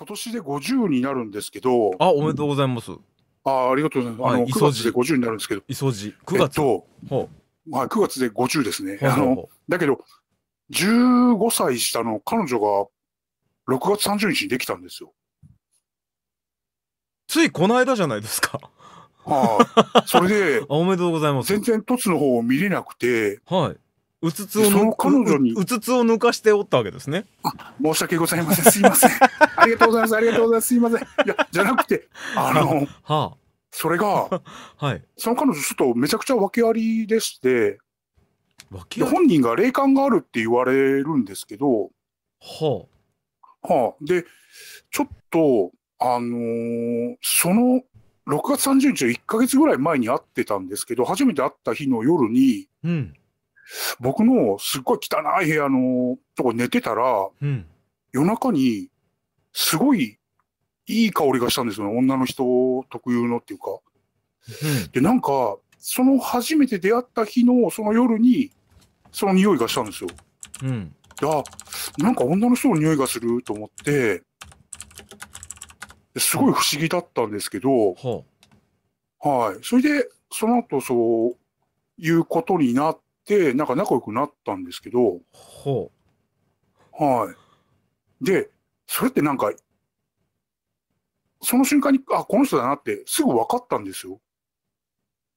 今年で50になるんですけど。あ、おめでとうございます。あ、ありがとうございます。あの、9月で50になるんですけど。磯路。9月。えっと、まあ、9月で50ですね。あの、だけど、15歳下の彼女が6月30日にできたんですよ。ついこの間じゃないですか。はあ、それで、おめでとうございます。全然凸の方を見れなくて、はい。うつつをうつつを抜かしておったわけですね。申し訳ございません。すいません。ありがとうございます。ありがとうございます。すいません。いや、じゃなくて、あの、はあ、それが、はい。その彼女、ちょっとめちゃくちゃ訳ありでして、本人が霊感があるって言われるんですけど、はあ。はあ。で、ちょっと、あのー、その、6月30日の1か月ぐらい前に会ってたんですけど、初めて会った日の夜に、うん。僕のすっごい汚い部屋のとこ寝てたら、うん、夜中にすごいいい香りがしたんですよね。女の人特有のっていうか。うん、で、なんか、その初めて出会った日のその夜に、その匂いがしたんですよ。うん。で、あ、なんか女の人の匂いがすると思って、すごい不思議だったんですけど、うん、はい。それで、その後、そういうことになって、なんか仲良くなったんですけど、ほう。はい。で、それってなんか、その瞬間に、あ、この人だなってすぐ分かったんですよ。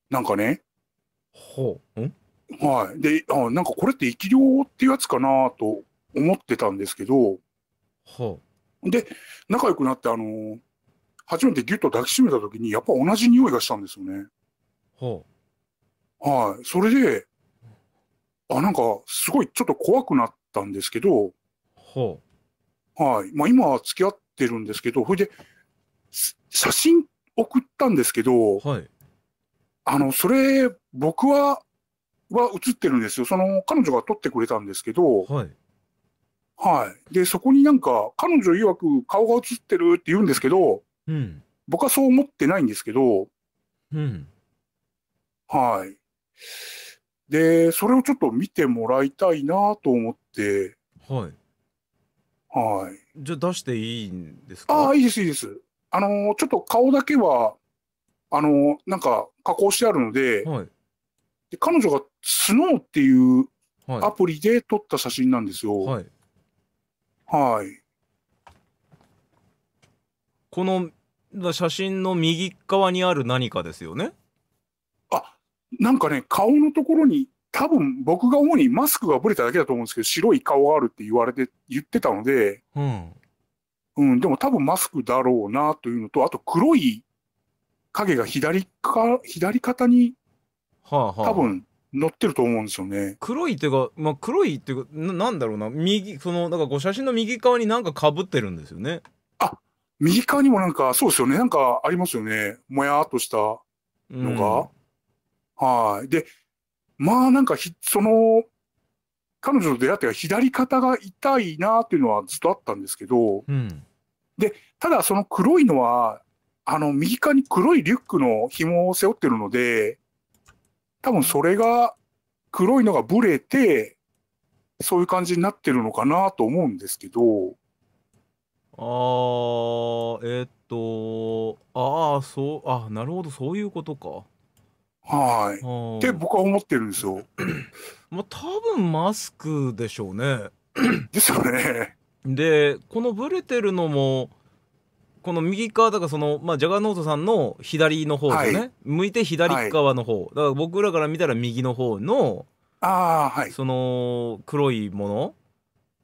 なんかね。ほう。んはい。で、あ、なんかこれって生き量っていうやつかなと思ってたんですけど、ほう。で、仲良くなって、あのー、初めてギュッと抱きしめた時に、やっぱ同じ匂いがしたんですよね。ほう。はい。それで、あなんかすごいちょっと怖くなったんですけど、ははいまあ、今は付き合ってるんですけどそれで写真送ったんですけど、はい、あのそれ僕はは写ってるんですよその彼女が撮ってくれたんですけど、はい、はい、でそこになんか彼女曰く顔が写ってるって言うんですけど、うん、僕はそう思ってないんですけど、うん、はいで、それをちょっと見てもらいたいなと思って、はい。はい。じゃあ出していいんですかああ、いいです、いいです。あのー、ちょっと顔だけは、あのー、なんか加工してあるので、はい、で彼女がスノーっていうアプリで撮った写真なんですよ。はい。はい。この写真の右側にある何かですよね。なんかね、顔のところに、多分僕が主にマスクがぶれただけだと思うんですけど、白い顔があるって言われて、言ってたので、うん。うん、でも多分マスクだろうなというのと、あと黒い影が左か、左肩に、はあはあ、多分乗ってると思うんですよね。黒いっていうか、まあ、黒いっていうかな、なんだろうな、右、その、なんかご写真の右側になんかかぶってるんですよね。あ右側にもなんか、そうですよね、なんかありますよね、もやっとしたのが。うんはい。で、まあなんかひ、その、彼女と出会って左肩が痛いなっていうのはずっとあったんですけど、うん、で、ただその黒いのは、あの、右側に黒いリュックの紐を背負ってるので、多分それが、黒いのがブレて、そういう感じになってるのかなと思うんですけど。あー、えー、っと、ああ、そう、あ、なるほど、そういうことか。はい。って僕は思ってるんですよ。まあ、多分マスクでしょうね。ですよね。で、このブレてるのも、この右側だからその、まあ、ジャガーノートさんの左の方でね、はい、向いて左側の方、はい、だから僕らから見たら右の方のあ、はい、その黒いもの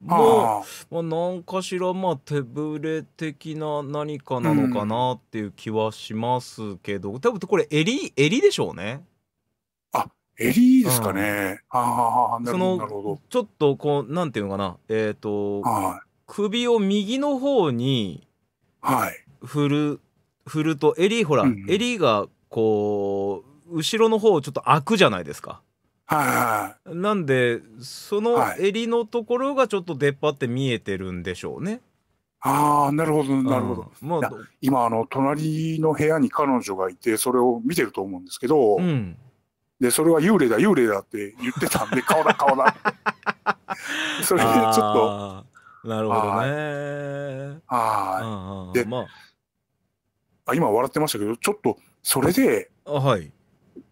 もう、まあ、何かしらまあ手ぶれ的な何かなのかなっていう気はしますけど、うん、多分これ襟襟でしょうね。あ襟ですかね。うん、ああなるほどちょっとこうなんていうのかなえっ、ー、と、はい、首を右の方に振る、はい、振ると襟ほら、うん、襟がこう後ろの方ちょっと開くじゃないですか。はいはい、なんでその襟のところがちょっと出っ張って見えてるんでしょうね。ああなるほどなるほど。まあ、今あの隣の部屋に彼女がいてそれを見てると思うんですけど、うん、でそれは幽霊だ幽霊だって言ってたんで顔だ顔だ。それでちょっと。なるほどね。はい。で、まあ、今笑ってましたけどちょっとそれで、はい、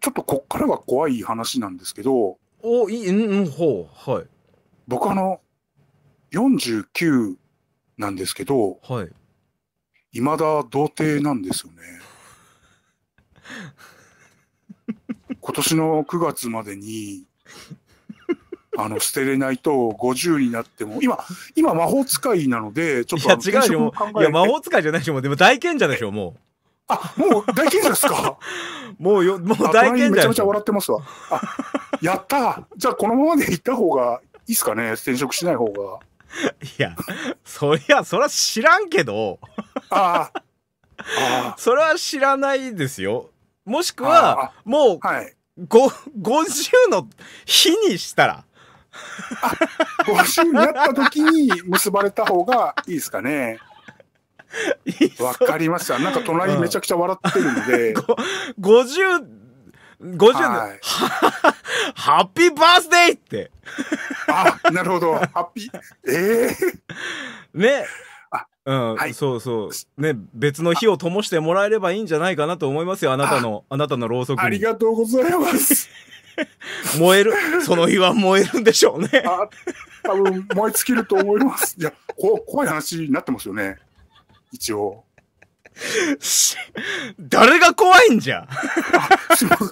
ちょっとこっからは怖い話なんですけど。お、いい、うん、ほう、はい。僕あの、49なんですけど、はい。いまだ童貞なんですよね。今年の9月までに、あの、捨てれないと50になっても、今、今魔法使いなので、ちょっといや違うよ。いや、魔法使いじゃないでしょ。でも大賢者でしょ、もう。あ、もう大者ですか もうよ、もう大金めちゃめちゃ笑ってますわ。あ、やったじゃあこのままで行った方がいいっすかね転職しない方が。いや、そりゃ、そりゃ知らんけど。あ あ。それは知らないですよ。もしくは、もう、はい、50の日にしたら。50になった時に結ばれた方がいいですかね。わかりました。なんか隣めちゃくちゃ笑ってるんで。50、50ハッピーバースデーって。あ、なるほど。ハッピー、ええー、ね。うん、はい、そうそう。ね、別の火を灯してもらえればいいんじゃないかなと思いますよ、あなたの、あなたのろうそくに。ありがとうございます。燃える、その日は燃えるんでしょうね。あ多分燃え尽きると思います。いや、こ怖い話になってますよね。一応。誰が怖いんじゃあ、すいません。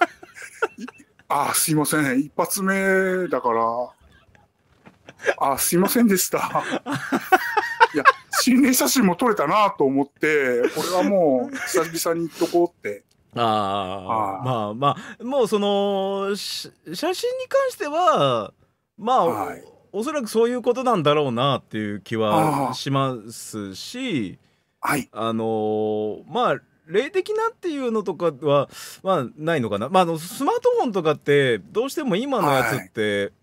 あ、すいません。一発目だから。あ、すいませんでした。いや、心霊写真も撮れたなと思って、これはもう久々に行っとこうって。ああ、まあまあ、もうその、写真に関しては、まあ、はい、おそらくそういうことなんだろうなっていう気はしますし、はい、あのー、まあ霊的なっていうのとかは、まあ、ないのかな、まあ、あのスマートフォンとかってどうしても今のやつって、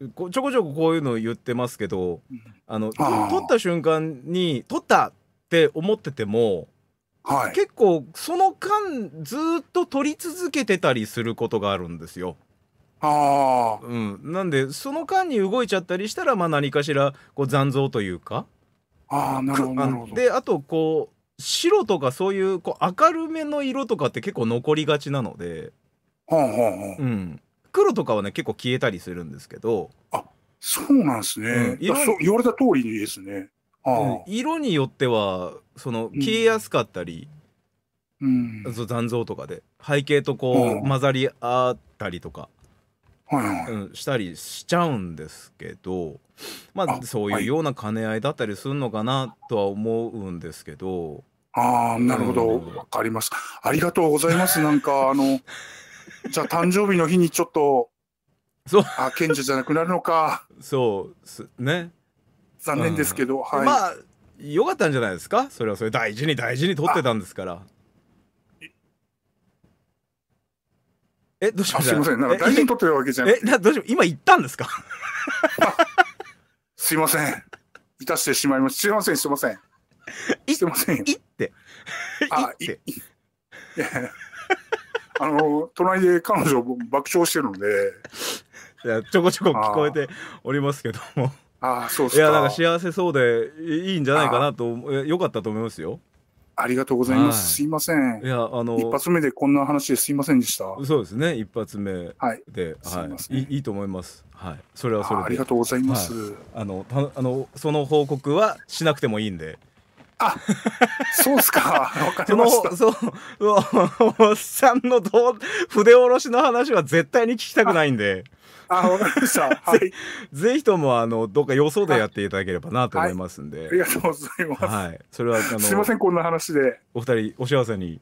はい、ちょこちょここういうの言ってますけどあの撮った瞬間に撮ったって思ってても、はい、結構その間ずっと撮り続けてたりすることがあるんですよ。あうん、なんでその間に動いちゃったりしたら、まあ、何かしらこう残像というかああなるほどであとこう白とかそういうこう明るめの色とかって結構残りがちなので、はあはあうん、黒とかはね結構消えたりするんですけどあそうなんですね、うん、そう言われた通りにですね、はあ、色によってはその消えやすかったり、うん、残像とかで背景とこう、はあ、混ざり合ったりとかうん、したりしちゃうんですけどまあそういうような兼ね合いだったりするのかなとは思うんですけど。ああなるほど、う分かります。ありがとうございます。なんかあのじゃあ誕生日の日にちょっとそうあ賢者じゃなくなるのか。そうすね。残念ですけど、うん、はい。まあよかったんじゃないですかそれはそれ大事に大事に取ってたんですからえ、どうしましょうすいません。なんか大事に撮ってるわけじゃなくえ、などうしう今行ったんですか すいません。いたしてしまいました。すいません、すいません。すいません。いって。あ、いって。あの、隣で彼女爆笑してるので。いや、ちょこちょこ聞こえておりますけども。ああ、そうですか。いや、なんか幸せそうでいいんじゃないかなと、よかったと思いますよ。ありがとうございます。すいません。いや、あの、一発目でこんな話ですいませんでした。そうですね、一発目で。はい。い、いと思います。はい。それはそれで。ありがとうございます。あの、あの、その報告はしなくてもいいんで。あ、そうっすか。わかりました。そう、おっさんのどう筆下ろしの話は絶対に聞きたくないんで。あ、わかりました。はい。ぜひとも、あの、どっか予想でやっていただければなと思いますんで。はい、ありがとうございます。はい。それは、あの。すみません、こんな話で。お二人、お幸せに。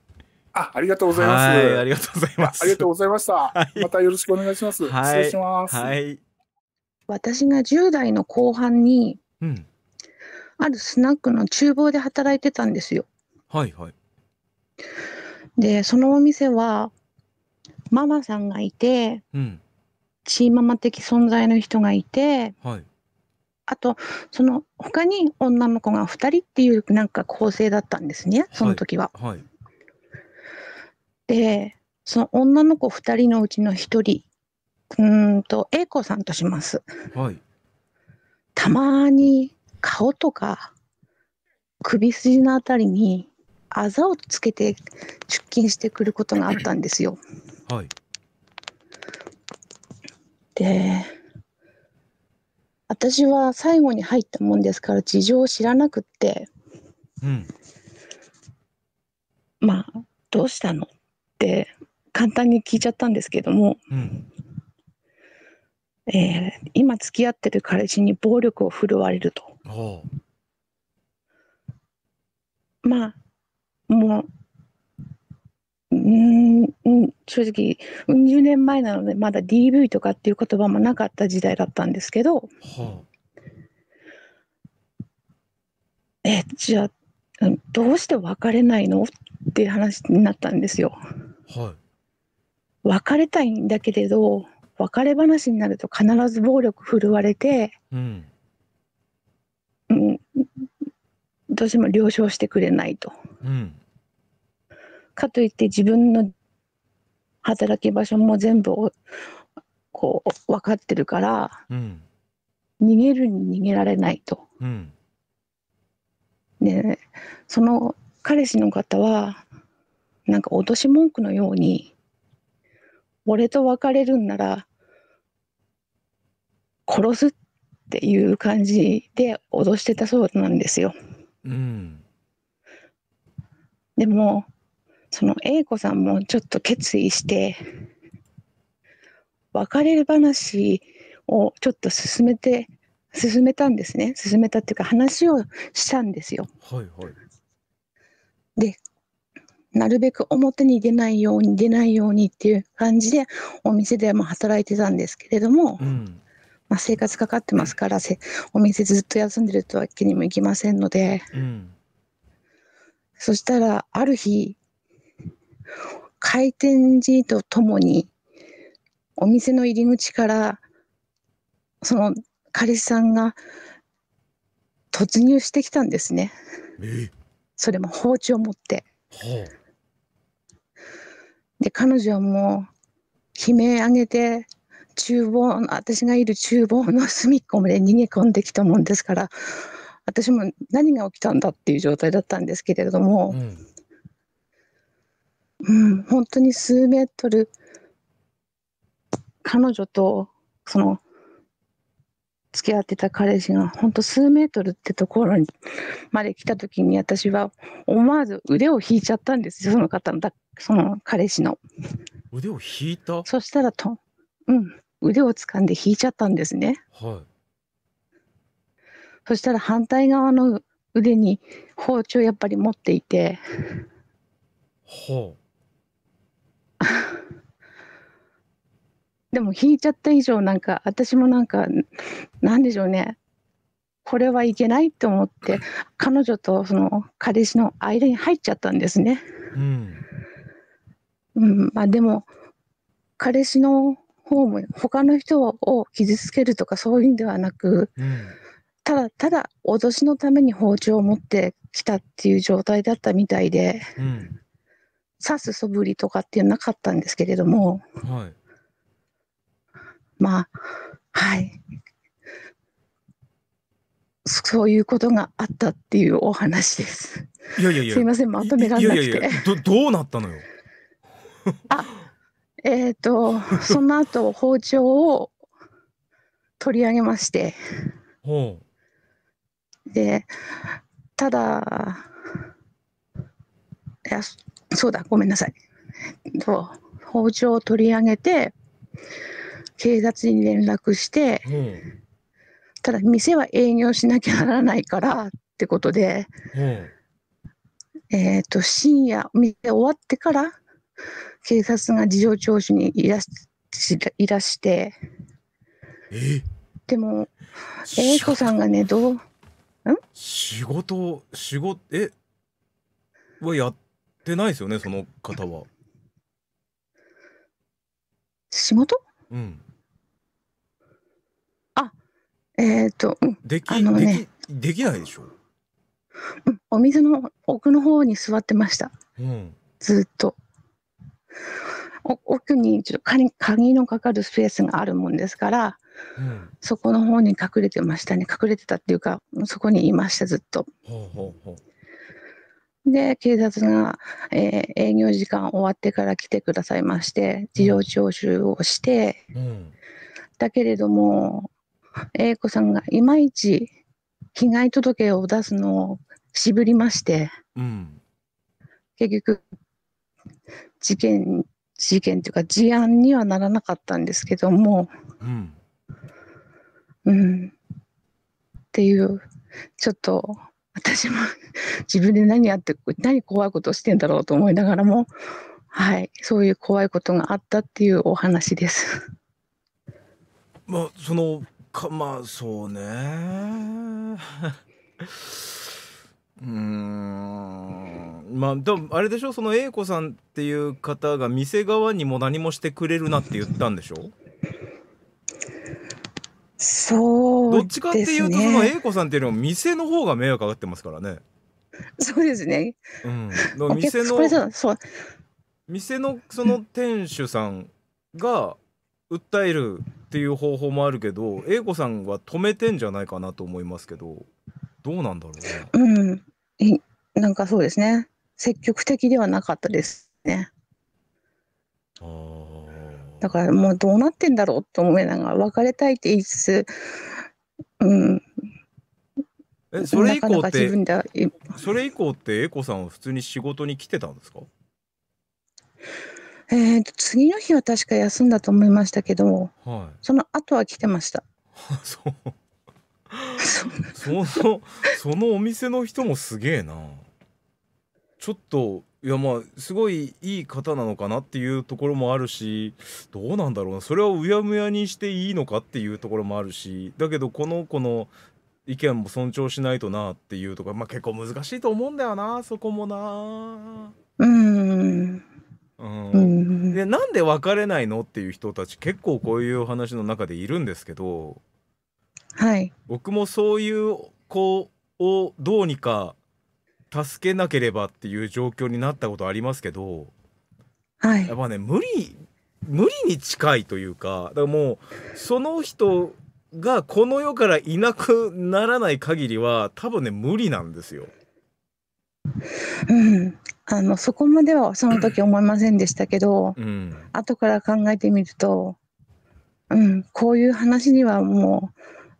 あ、ありがとうございます。ありがとうございます。ありがとうございました。またよろしくお願いします。失礼します。はい。私が十代の後半に、うん、あるスナックの厨房で働いてたんですよ。はいはい。でそのお店はママさんがいて、うん、チーママ的存在の人がいて、はい、あとその他に女の子が2人っていうなんか構成だったんですねその時は。はいはい、でその女の子2人のうちの1人うんと A 子さんとします。たまに顔とか首筋のあたりにあざをつけて出勤してくることがあったんですよ。はい、で私は最後に入ったもんですから事情を知らなくって、うん、まあどうしたのって簡単に聞いちゃったんですけども、うん、えー、今付き合ってる彼氏に暴力を振るわれるとまあもううん、正直、うん十年前なので、まだ DV とかっていう言葉もなかった時代だったんですけど、はあ、え、じゃあ、どうして別れないのっていう話になったんですよ。はい、別れたいんだけれど、別れ話になると必ず暴力振るわれて、うん、うん、どうしても了承してくれないと。うんかといって自分の働き場所も全部こう分かってるから、うん、逃げるに逃げられないと。うん、でその彼氏の方はなんか脅し文句のように「俺と別れるんなら殺す」っていう感じで脅してたそうなんですよ。うん、でもその A 子さんもちょっと決意して別れ話をちょっと進めて進めたんですね進めたっていうか話をしたんですよ。はいはい、でなるべく表に出ないように出ないようにっていう感じでお店でも働いてたんですけれども、うん、まあ、生活かかってますからお店ずっと休んでるとは気にもいきませんので、うん、そしたらある日開店時とともにお店の入り口からその彼氏さんが突入してきたんですね。それも包丁を持って。で彼女はもう悲鳴上げて厨房私がいる厨房の隅っこまで逃げ込んできたもんですから私も何が起きたんだっていう状態だったんですけれども、うん、うん、本当に数メートル彼女とその付き合ってた彼氏が本当数メートルってところにまで来た時に私は思わず腕を引いちゃったんですよその方のだその彼氏の腕を引いたそしたらとうん腕を掴んで引いちゃったんですねはいそしたら反対側の腕に包丁やっぱり持っていてほうでも引いちゃった以上なんか私もなんかなんでしょうねこれはいけないと思って彼女とその彼氏の間に入っちゃったんですね。うん、うん、まあ、でも彼氏の方も他の人を傷つけるとかそういうんではなく、うん、ただただ脅しのために包丁を持ってきたっていう状態だったみたいで、うん、刺すそぶりとかっていうのはなかったんですけれども、はい、まあはいそういうことがあったっていうお話です。いやいやいやすいませんまとめがなくていやいやいやど。どうなったのよあえっ、ー、とその後包丁を取り上げましてでただいやそうだごめんなさいと包丁を取り上げて警察に連絡して、ただ店は営業しなきゃならないからってことで、えっ、と深夜店終わってから警察が事情聴取にいらしいらしてでも英子さんがねどうん仕事仕事えはやってないですよねその方は仕事うんえっ、と、でき、あのね、できないでしょ、うん、お店の奥の方に座ってました、うん、ずっと奥にちょっと鍵鍵のかかるスペースがあるもんですから、うん、そこの方に隠れてましたね隠れてたっていうかそこにいましたずっと。で警察が、えー、営業時間終わってから来てくださいまして事情聴取をして、うん、だけれども A 子さんがいまいち被害届を出すのを渋りまして、うん、結局事件事件というか事案にはならなかったんですけども、うん、うん、っていうちょっと私も 自分で何やって何怖いことしてんだろうと思いながらもはいそういう怖いことがあったっていうお話です。まあ、そのかまあそうね うんまあでもあれでしょその A 子さんっていう方が店側にも何もしてくれるなって言ったんでしょそう、ね、どっちかっていうとその A 子さんっていうのも店の方が迷惑かかってますからねそうですね、うん、店の店のその店主さんが訴えるっていう方法もあるけど英子さんは止めてんじゃないかなと思いますけどどうなんだろうね。うん、なんかそうですね積極的ではなかったですね。あだからもうどうなってんだろうと思いながら別れたいって言いつつ、うん、えそれ以降ってそれ以降って英子さんは普通に仕事に来てたんですかえーと、次の日は確か休んだと思いましたけど、はい。その後は来てました。そそのそのお店の人もすげえなちょっといやまあすごいいい方なのかなっていうところもあるしどうなんだろうなそれをうやむやにしていいのかっていうところもあるしだけどこの子の意見も尊重しないとなっていうとかまあ結構難しいと思うんだよなそこもなでなんで別れないのっていう人たち結構こういう話の中でいるんですけど、はい、僕もそういう子をどうにか助けなければっていう状況になったことありますけど、はい、やっぱね無理無理に近いというかだからもうその人がこの世からいなくならない限りは多分ね無理なんですよ。うん、あのそこまではその時思いませんでしたけど、うん、後から考えてみると、うん、こういう話にはも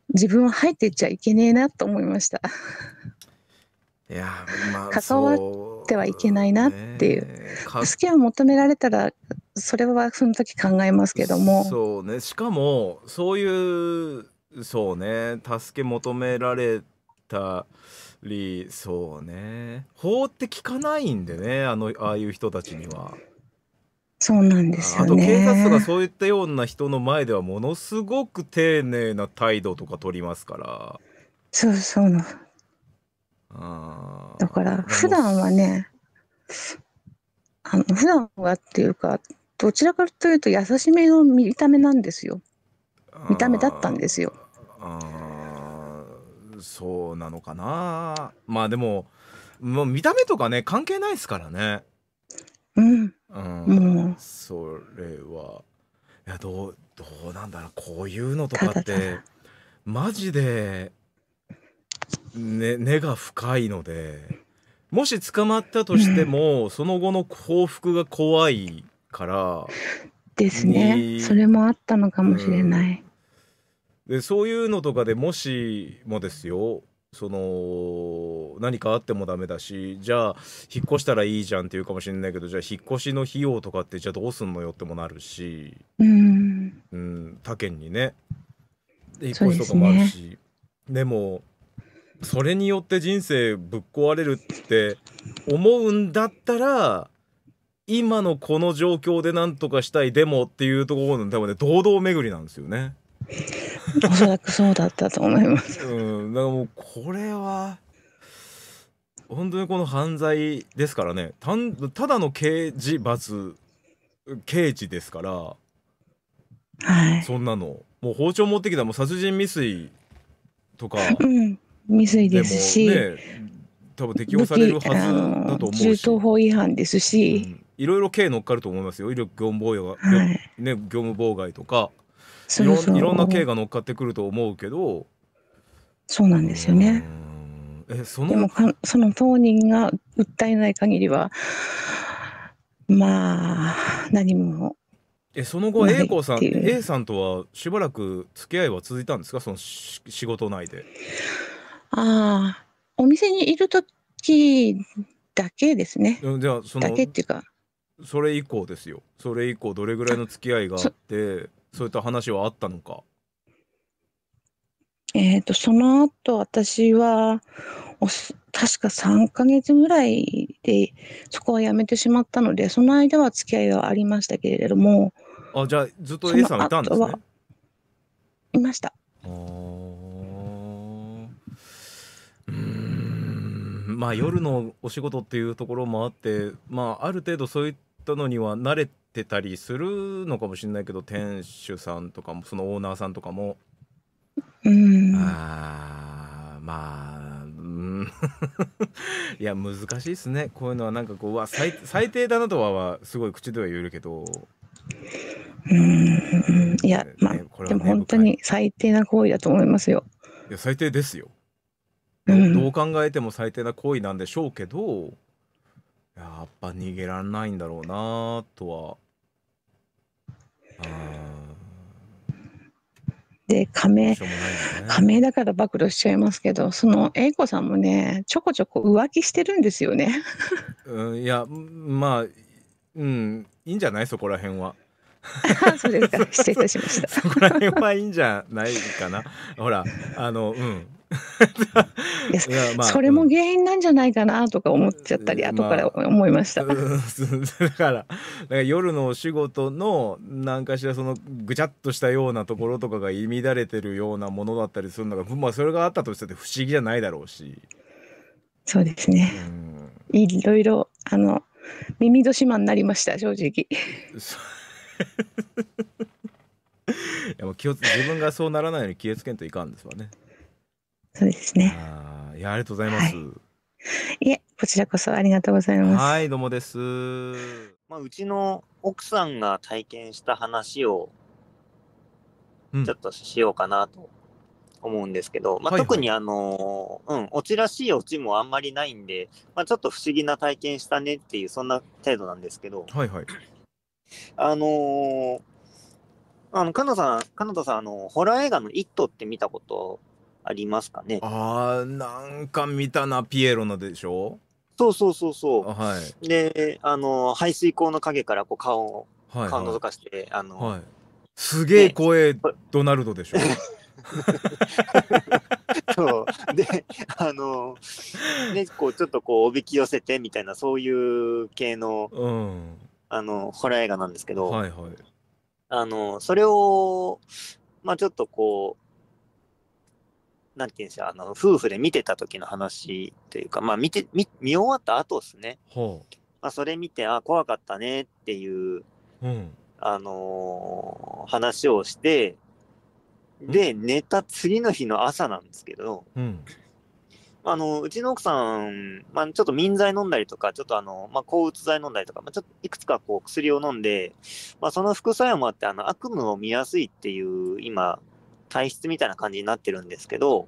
う自分は入っていっちゃいけねえなと思いました。いや、まあ、関わってはいけないなっていう助けを求められたらそれはその時考えますけどもそうねしかもそういうそうね助け求められたりそうね法って聞かないんでねあのああいう人たちには。そうなんですよ、ね、あと警察とかそういったような人の前ではものすごく丁寧な態度とか取りますからそうそうなあだから普段はねあの普段はっていうかどちらかというと優しめの見た目なんですよ見た目だったんですよ。あそうなのかなまあでももう見た目とかね関係ないですからねうん、うんうそれはいやどうどうなんだろうこういうのとかってマジで、ね、根が深いのでもし捕まったとしても、うん、その後の報復が怖いからですねそれもあったのかもしれない、でそういうのとかでもしもですよその何かあってもダメだしじゃあ引っ越したらいいじゃんって言うかもしれないけどじゃあ引っ越しの費用とかってじゃあどうすんのよってもなるし、うん、うん、他県にねで引っ越しとかもあるしで、ね,、もそれによって人生ぶっ壊れるって思うんだったら今のこの状況で何とかしたいでもっていうところの多分ね堂々巡りなんですよね。おそらくそうだったと思います。うん、だからもうこれは本当にこの犯罪ですからねたんただの刑事罰刑事ですから、はい、そんなのもう包丁持ってきたもう殺人未遂とか、うん、未遂ですし、ね、多分適用されるはずだと思うし銃刀法違反ですし、うん、いろいろ刑乗っかると思いますよ威力業務は業務妨害とかいろいろんな刑が乗っかってくると思うけどそうなんですよね。えそのでもその当人が訴えない限りはまあ何もえその後 A 子さん A さんとはしばらく付き合いは続いたんですかその仕事内で。ああお店にいる時だけですね。じゃあそのだけっていうかそれ以降ですよそれ以降どれぐらいの付き合いがあって。そういった話はあったのかえっと、その後私は確か3ヶ月ぐらいでそこは辞めてしまったのでその間は付き合いはありましたけれどもあじゃあずっと A さんいたんですねいましたうんまあ夜のお仕事っていうところもあってまあある程度そういったのには慣れってたりするのかもしれないけど店主さんとかもそのオーナーさんとかも。うん、あまあ、うん、いや難しいですねこういうのはなんかこうわ最最低だなとははすごい口では言えるけど。うんいや、ね、まあ、ね、でも本当に最低な行為だと思いますよ。いや最低ですよ。どう考えても最低な行為なんでしょうけど、やっぱ逃げられないんだろうなとは。で仮名仮名だから暴露しちゃいますけどその英子さんもねちょこちょこ浮気してるんですよね。うん、いやまあうんいいんじゃないそこら辺は。そうですか失礼いたしました。そこら辺はいいんじゃないかな。ほらあのうん それも原因なんじゃないかなとか思っちゃったり、後から思いました、まあ、だから夜のお仕事の何かしらそのぐちゃっとしたようなところとかが入り乱れてるようなものだったりするのが、まあ、それがあったとして不思議じゃないだろうしそうですね、うん、いろいろあの耳戸島になりました正直。いやもう気を自分がそうならないように気をつけんといかんですわね。そうですね。あいや、ありがとうございます。はい、いえ、こちらこそありがとうございます。はい、どうもです。まあ、うちの奥さんが体験した話を、ちょっとしようかなと思うんですけど、うん、まあ、特にあの、はいはい、うん、オチらしいオチもあんまりないんで、まあ、ちょっと不思議な体験したねっていう、そんな程度なんですけど、はいはい。あのー、あの、かなさん、かなたさん、あの、ホラー映画のイットって見たことありますかね。ああ、なんか見たな、ピエロのでしょそうそうそうそう。はい、で、あの、排水溝の影からこう顔を、はいはい、顔を覗かして、あの、はい、すげえ怖え、ね、ドナルドでしょ。そうであのねこうちょっとこうおびき寄せてみたいなそういう系の、うん、あのホラー映画なんですけど、はいはい、あのそれをまあちょっとこうなんていうんですあの、夫婦で見てた時の話というか、まあ、見て、見、見終わった後ですね。ほう。まあ、それ見て、あ、怖かったねっていう、うん。あのー話をして、で、寝た次の日の朝なんですけど、うん。あの、うちの奥さん、まあ、ちょっと眠剤飲んだりとか、ちょっとあの、まあ、抗うつ剤飲んだりとか、まあ、ちょっといくつかこう薬を飲んで、まあ、その副作用もあって、あの、悪夢を見やすいっていう、今、体質みたいな感じになってるんですけど、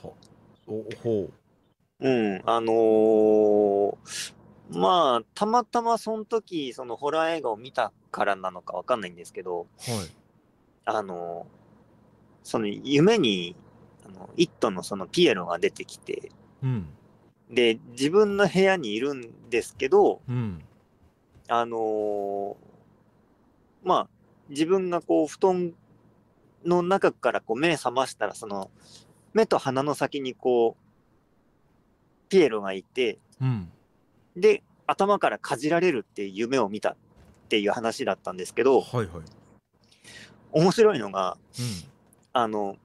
ほう。うん、あのー、まあ、たまたまその時、そのホラー映画を見たからなのかわかんないんですけど、はい、あのー、その夢に、あの、イットのそのピエロが出てきて、うん、で、自分の部屋にいるんですけど、うん、あのー、まあ、自分がこう、布団の中からこう目覚ましたらその目と鼻の先にこうピエロがいて、うん、で頭からかじられるっていう夢を見たっていう話だったんですけど、はいはい、面白いのが、うん、あの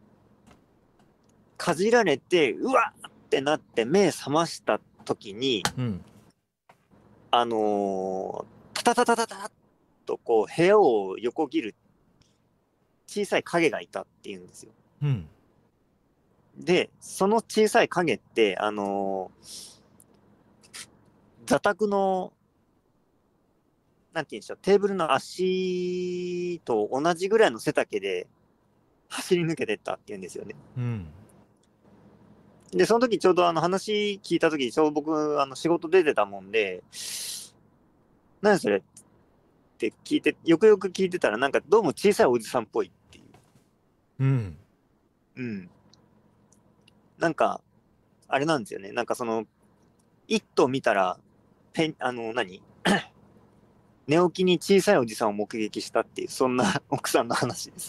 かじられてうわっってなって目覚ました時に、うん、あのー、タタタタタタとこう部屋を横切る小さい影がいたっていうんですよ。うん、でその小さい影ってあのー、座卓のなんて言うんでしょうテーブルの足と同じぐらいの背丈で走り抜けてったっていうんですよね。うん、でその時ちょうどあの話聞いた時ちょうど僕あの仕事出てたもんで「何それ?」って聞いてよくよく聞いてたらなんかどうも小さいおじさんっぽいっうん。うん。なんか、あれなんですよね。なんかその、一頭見たら、ペン、あの何、寝起きに小さいおじさんを目撃したっていう、そんな 奥さんの話で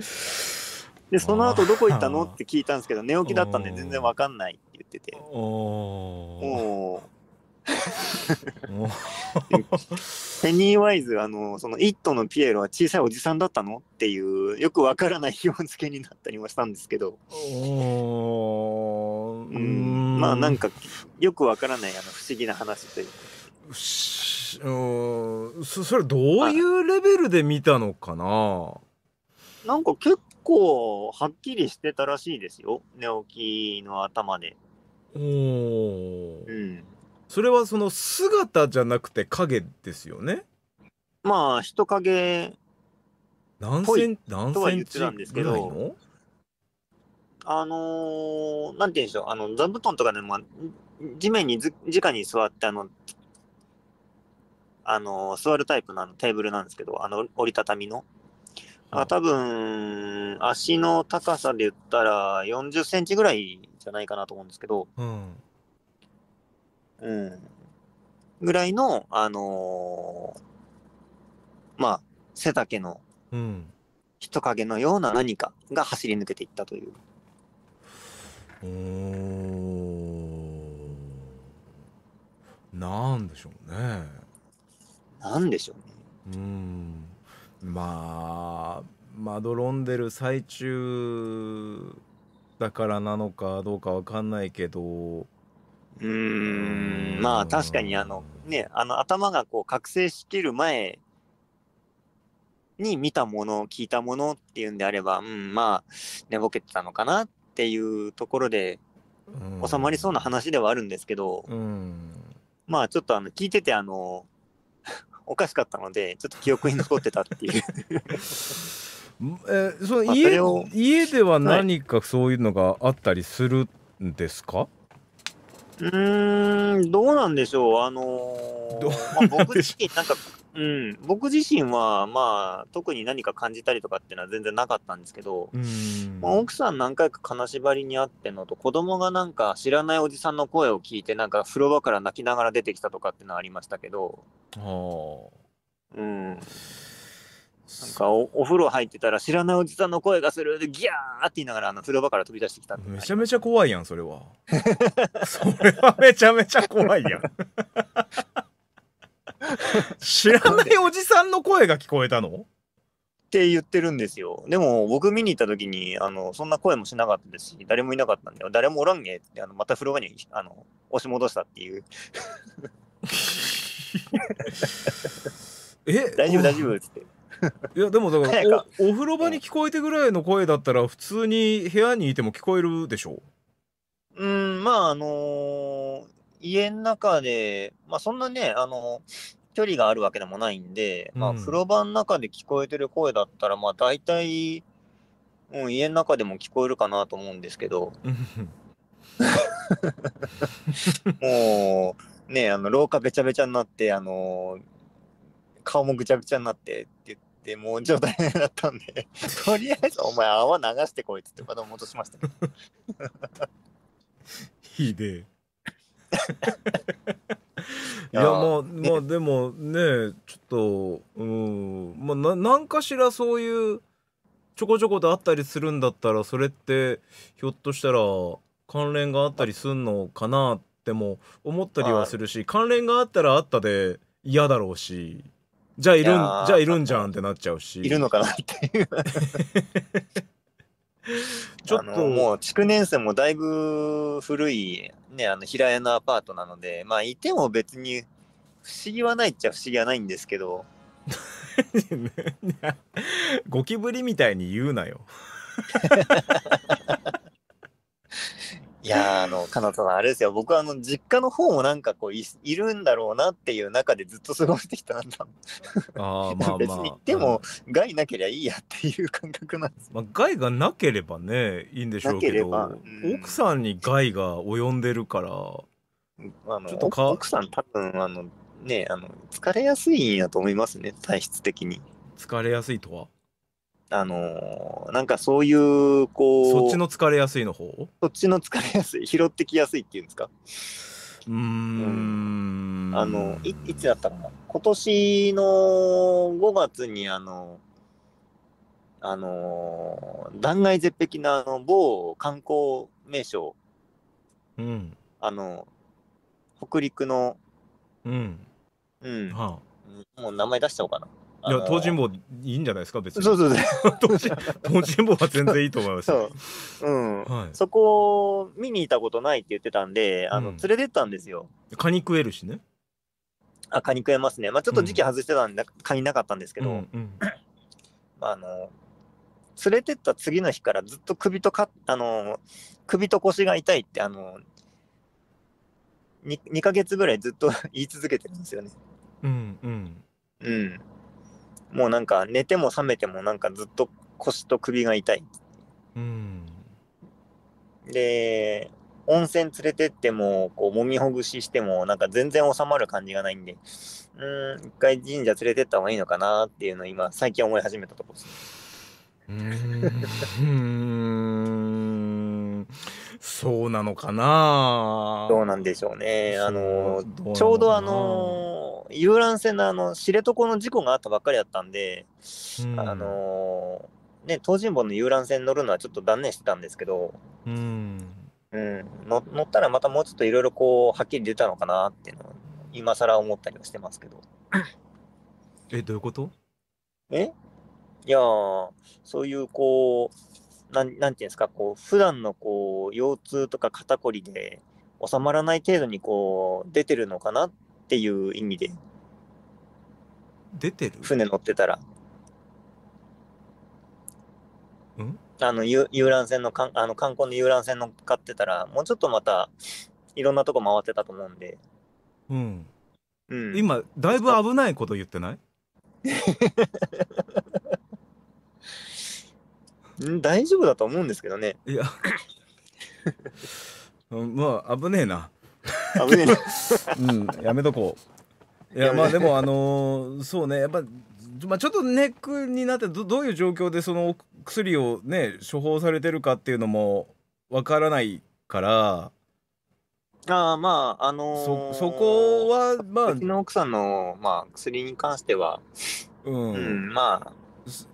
す。で、その後どこ行ったのって聞いたんですけど、寝起きだったんで全然わかんないって言ってて。おお。ペニーワイズ、あの、その、イットのピエロは小さいおじさんだったのっていう、よくわからない評付けになったりもしたんですけど。うん、まあなんか、よくわからない、あの、不思議な話というか。ん、そそれどういうレベルで見たのかななんか結構はっきりしてたらしいですよ寝起きの頭でおうんそれはその姿じゃなくて影ですよねまあ人影何センとは言ってチたんですけぐどらいのあのー、なんて言うんでしょう、あの、座布団とかでも、地面にず直に座って、あの、あのー、座るタイプのあのテーブルなんですけど、あの、折りたたみの。あ多分、足の高さで言ったら40センチぐらいじゃないかなと思うんですけど、うんうん、ぐらいの、あのー、まあ、背丈の人影のような何かが走り抜けていったという。うん、なんでしょうね。なんでしょうね。うんまあまどろんでる最中だからなのかどうかわかんないけどうんまあ確かにあのねあの頭がこう覚醒しきる前に見たもの聞いたものっていうんであれば、うん、まあ寝ぼけてたのかなっていうところで収まりそうな話ではあるんですけど、まあちょっとあの聞いててあの おかしかったのでちょっと記憶に残ってたっていう えその家、まあ、家では何かそういうのがあったりするんですか、はいうん、どうなんでしょう、あのーまあ、僕自身、なんか、うん、僕自身は、まあ、特に何か感じたりとかっていうのは全然なかったんですけど、まあ、奥さん何回か金縛りにあってのと、子供がなんか知らないおじさんの声を聞いて、なんか風呂場から泣きながら出てきたとかっていうのはありましたけど、うん。なんかおお風呂入ってたら知らないおじさんの声がするでギャーって言いながらあの風呂場から飛び出してきたんでめちゃめちゃ怖いやんそれは それはめちゃめちゃ怖いやん 知らないおじさんの声が聞こえたのって言ってるんですよでも僕見に行った時にあのそんな声もしなかったですし誰もいなかったんで誰もおらんげってあのまた風呂場にあの押し戻したっていう え大丈夫大丈夫っつって。いやでもだからお風呂場に聞こえてぐらいの声だったら普通に部屋にいても聞こえるでしょううん、まああのー、家の中で、まあそんなね、あのー、距離があるわけでもないんで、まあ風呂場の中で聞こえてる声だったら、まあ大体、うん、家の中でも聞こえるかなと思うんですけど、もう、ね、あの、廊下べちゃべちゃになって、あの顔もぐちゃぐちゃになってってでもうちょっと大変だったんで とりあえずお前泡流してこいっつってまた戻しましたけどひで いやまあまあでもねちょっとうんまあな何かしらそういうちょこちょことあったりするんだったらそれってひょっとしたら関連があったりすんのかなっても思ったりはするし関連があったらあったで嫌だろうし。じゃあいるんじゃあいるんじゃんってなっちゃうしいるのかなっていう ちょっともう築年数もだいぶ古いねあの平屋のアパートなのでまあいても別に不思議はないっちゃ不思議はないんですけど ゴキブリみたいに言うなよ いやあの彼女はあれですよ僕はあの実家の方もなんかこういいるんだろうなっていう中でずっと過ごしてきたんだあ、まあまあ、別にでも、ても害なけりゃいいやっていう感覚なんです、まあ、害がなければねいいんでしょうけど、うん、奥さんに害が及んでるから、あのちょっとか奥さん多分あのねあの疲れやすいんやと思いますね体質的に疲れやすいとはあのー、なんかそういうこうそっちの疲れやすいの方そっちの疲れやすい 拾ってきやすいっていうんですかうんあのいいつだったかな今年の5月にあのあのー、断崖絶壁なあの某観光名所、うん、あの北陸のうん、うん、はあ、もう名前出しちゃおうかないや、東尋坊いいんじゃないですか、別に。そうそうそう。東尋坊は全然いいと思います。そう。うん。はい、そこ、を見に行ったことないって言ってたんで、あの、うん、連れてったんですよ。カニ食えるしね。あ、カニ食えますね。まあちょっと時期外してたんで、うん、カニなかったんですけど、うんうん、あの、連れてった次の日からずっと首とか、あの、首と腰が痛いって、あの、2, 2ヶ月ぐらいずっと 言い続けてるんですよね。うんうん。うん。もうなんか寝ても覚めてもなんかずっと腰と首が痛い。うん、で温泉連れてってもこうもみほぐししてもなんか全然収まる感じがないんでうん一回神社連れてった方がいいのかなっていうのを今最近思い始めたとこです。うんそうなのかなどうなんでしょうね。あの、うちょうどあの、遊覧船のあの、知床の事故があったばっかりだったんで、うん、あの、ね、東尋坊の遊覧船乗るのはちょっと断念してたんですけど、うん。うん、乗ったらまたもうちょっといろいろこう、はっきり出たのかなっていうのを、今更思ったりはしてますけど。え、どういうことえいやそういうこう、なん、なんていうんですか、こう、普段のこう、腰痛とか肩こりで収まらない程度にこう、出てるのかなっていう意味で。出てる船乗ってたら。んあの遊遊覧船のかんあの観光の遊覧船乗っかってたらもうちょっとまたいろんなとこ回ってたと思うんで、うん、うん、今だいぶ危ないこと言ってない 大丈夫だと思うんですけどね。いや まあ危ねえな。危ねえな。うんやめとこう。いやまあでもあのー、そうねやっぱまあ、ちょっとネックになってどういう状況でその薬をね処方されてるかっていうのもわからないからあまああのー、そこはまあうちの奥さんの、まあ、薬に関しては、うん、うん、まあ、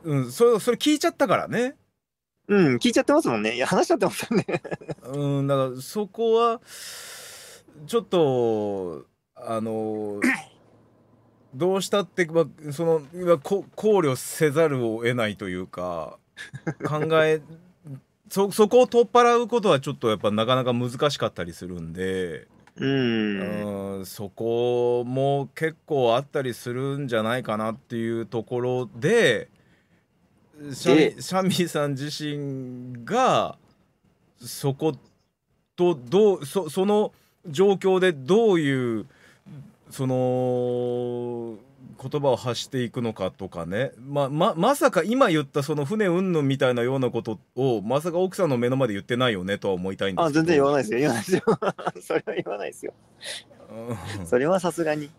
うん、それそれ聞いちゃったからねうん、聞いちゃってますもんね。いや、話しちゃってますよね。うん、だからそこは、ちょっと、あの、どうしたって、まその、今考慮せざるを得ないというか、考え、そ、そこを取っ払うことはちょっとやっぱなかなか難しかったりするんで、うん、うんそこも結構あったりするんじゃないかなっていうところで、シャミさん自身がそことどうそその状況でどういうその言葉を発していくのかとかね、まままさか今言ったその船うんぬんみたいなようなことをまさか奥さんの目の前で言ってないよねとは思いたいんですけどあ全然言わないですよ言わないですよ それは言わないですよそれはさすがに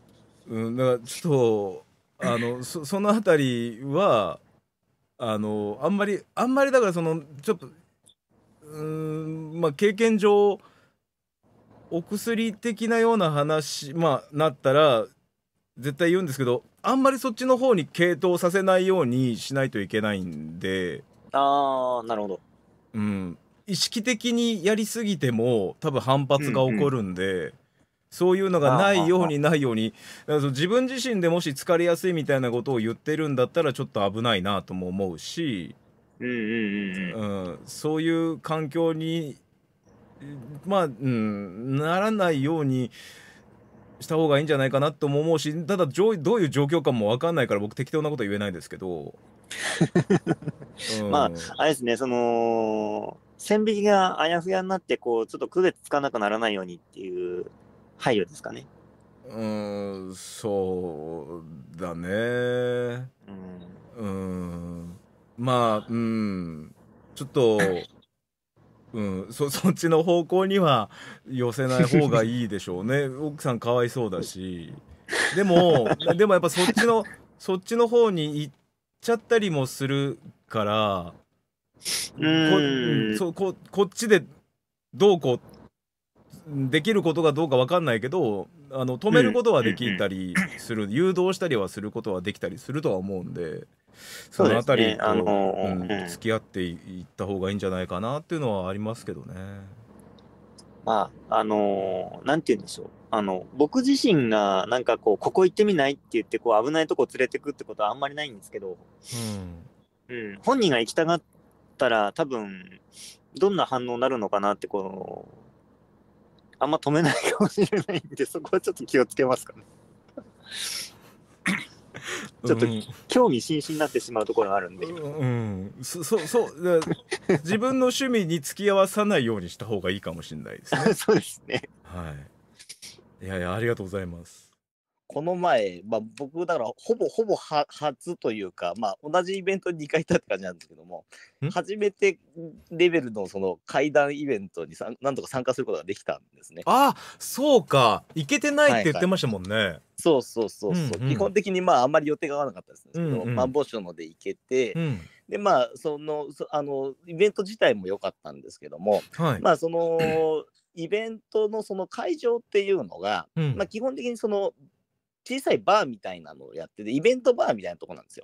うんだからちょっとあのそその辺りはあのあんまりあんまりだからそのちょっとうんまあ経験上お薬的なような話まあなったら絶対言うんですけどあんまりそっちの方に傾倒させないようにしないといけないんでああなるほどうん意識的にやりすぎても多分反発が起こるんで、うんうんそういうのがないようにないように自分自身でもし疲れやすいみたいなことを言ってるんだったらちょっと危ないなとも思うし、うんうんうんそういう環境にまあ、うん、ならないようにした方がいいんじゃないかなとも思うしただどういう状況かも分かんないから僕適当なこと言えないですけど。うん、まあ、あれですね、その、線引きがあやふやになって、こう、ちょっと区別つかなくならないようにっていう配慮ですかね。うん、そうだね。うん。まあ、うん。ちょっと、うん、そ そっちの方向には寄せない方がいいでしょうね 奥さんかわいそうだしでも でもやっぱそっちのそっちの方に行っちゃったりもするからここっちでどうこうできることがどうか分かんないけどあの止めることはできたりする、うん、誘導したりはすることはできたりするとは思うんでその辺りと、ねあのー、うん、付き合っていった方がいいんじゃないかなっていうのはありますけどね。まああのー、なんて言うんでしょうあの僕自身がなんかこうここ行ってみないって言ってこう危ないとこ連れてくってことはあんまりないんですけど、うん、うん、本人が行きたがったら多分どんな反応になるのかなってこうあんま止めないかもしれないんで、そこはちょっと気をつけますかね。ちょっと興味津々になってしまうところがあるんで、うん、そうそう自分の趣味に付き合わさないようにした方がいいかもしれないですね。そうですね。はい。いやいや、ありがとうございます。この前、まあ、僕、だからほぼほぼは初というか、まあ、同じイベントに2回行ったって感じなんですけども、初めてレベルのその会談イベントにさなんとか参加することができたんですね。あそうか、行けてないって言ってましたもんね。はいはい、そうそうそうそう、うんうん、基本的にまああんまり予定が合わなかったですけど、うんうん、まので行けて、うん、でまあそのあのイベント自体も良かったんですけども、はい、まあその、イベントのその会場っていうのが、うん、まあ、基本的にその小さいバーみたいなのをやっててイベントバーみたいなとこなんですよ。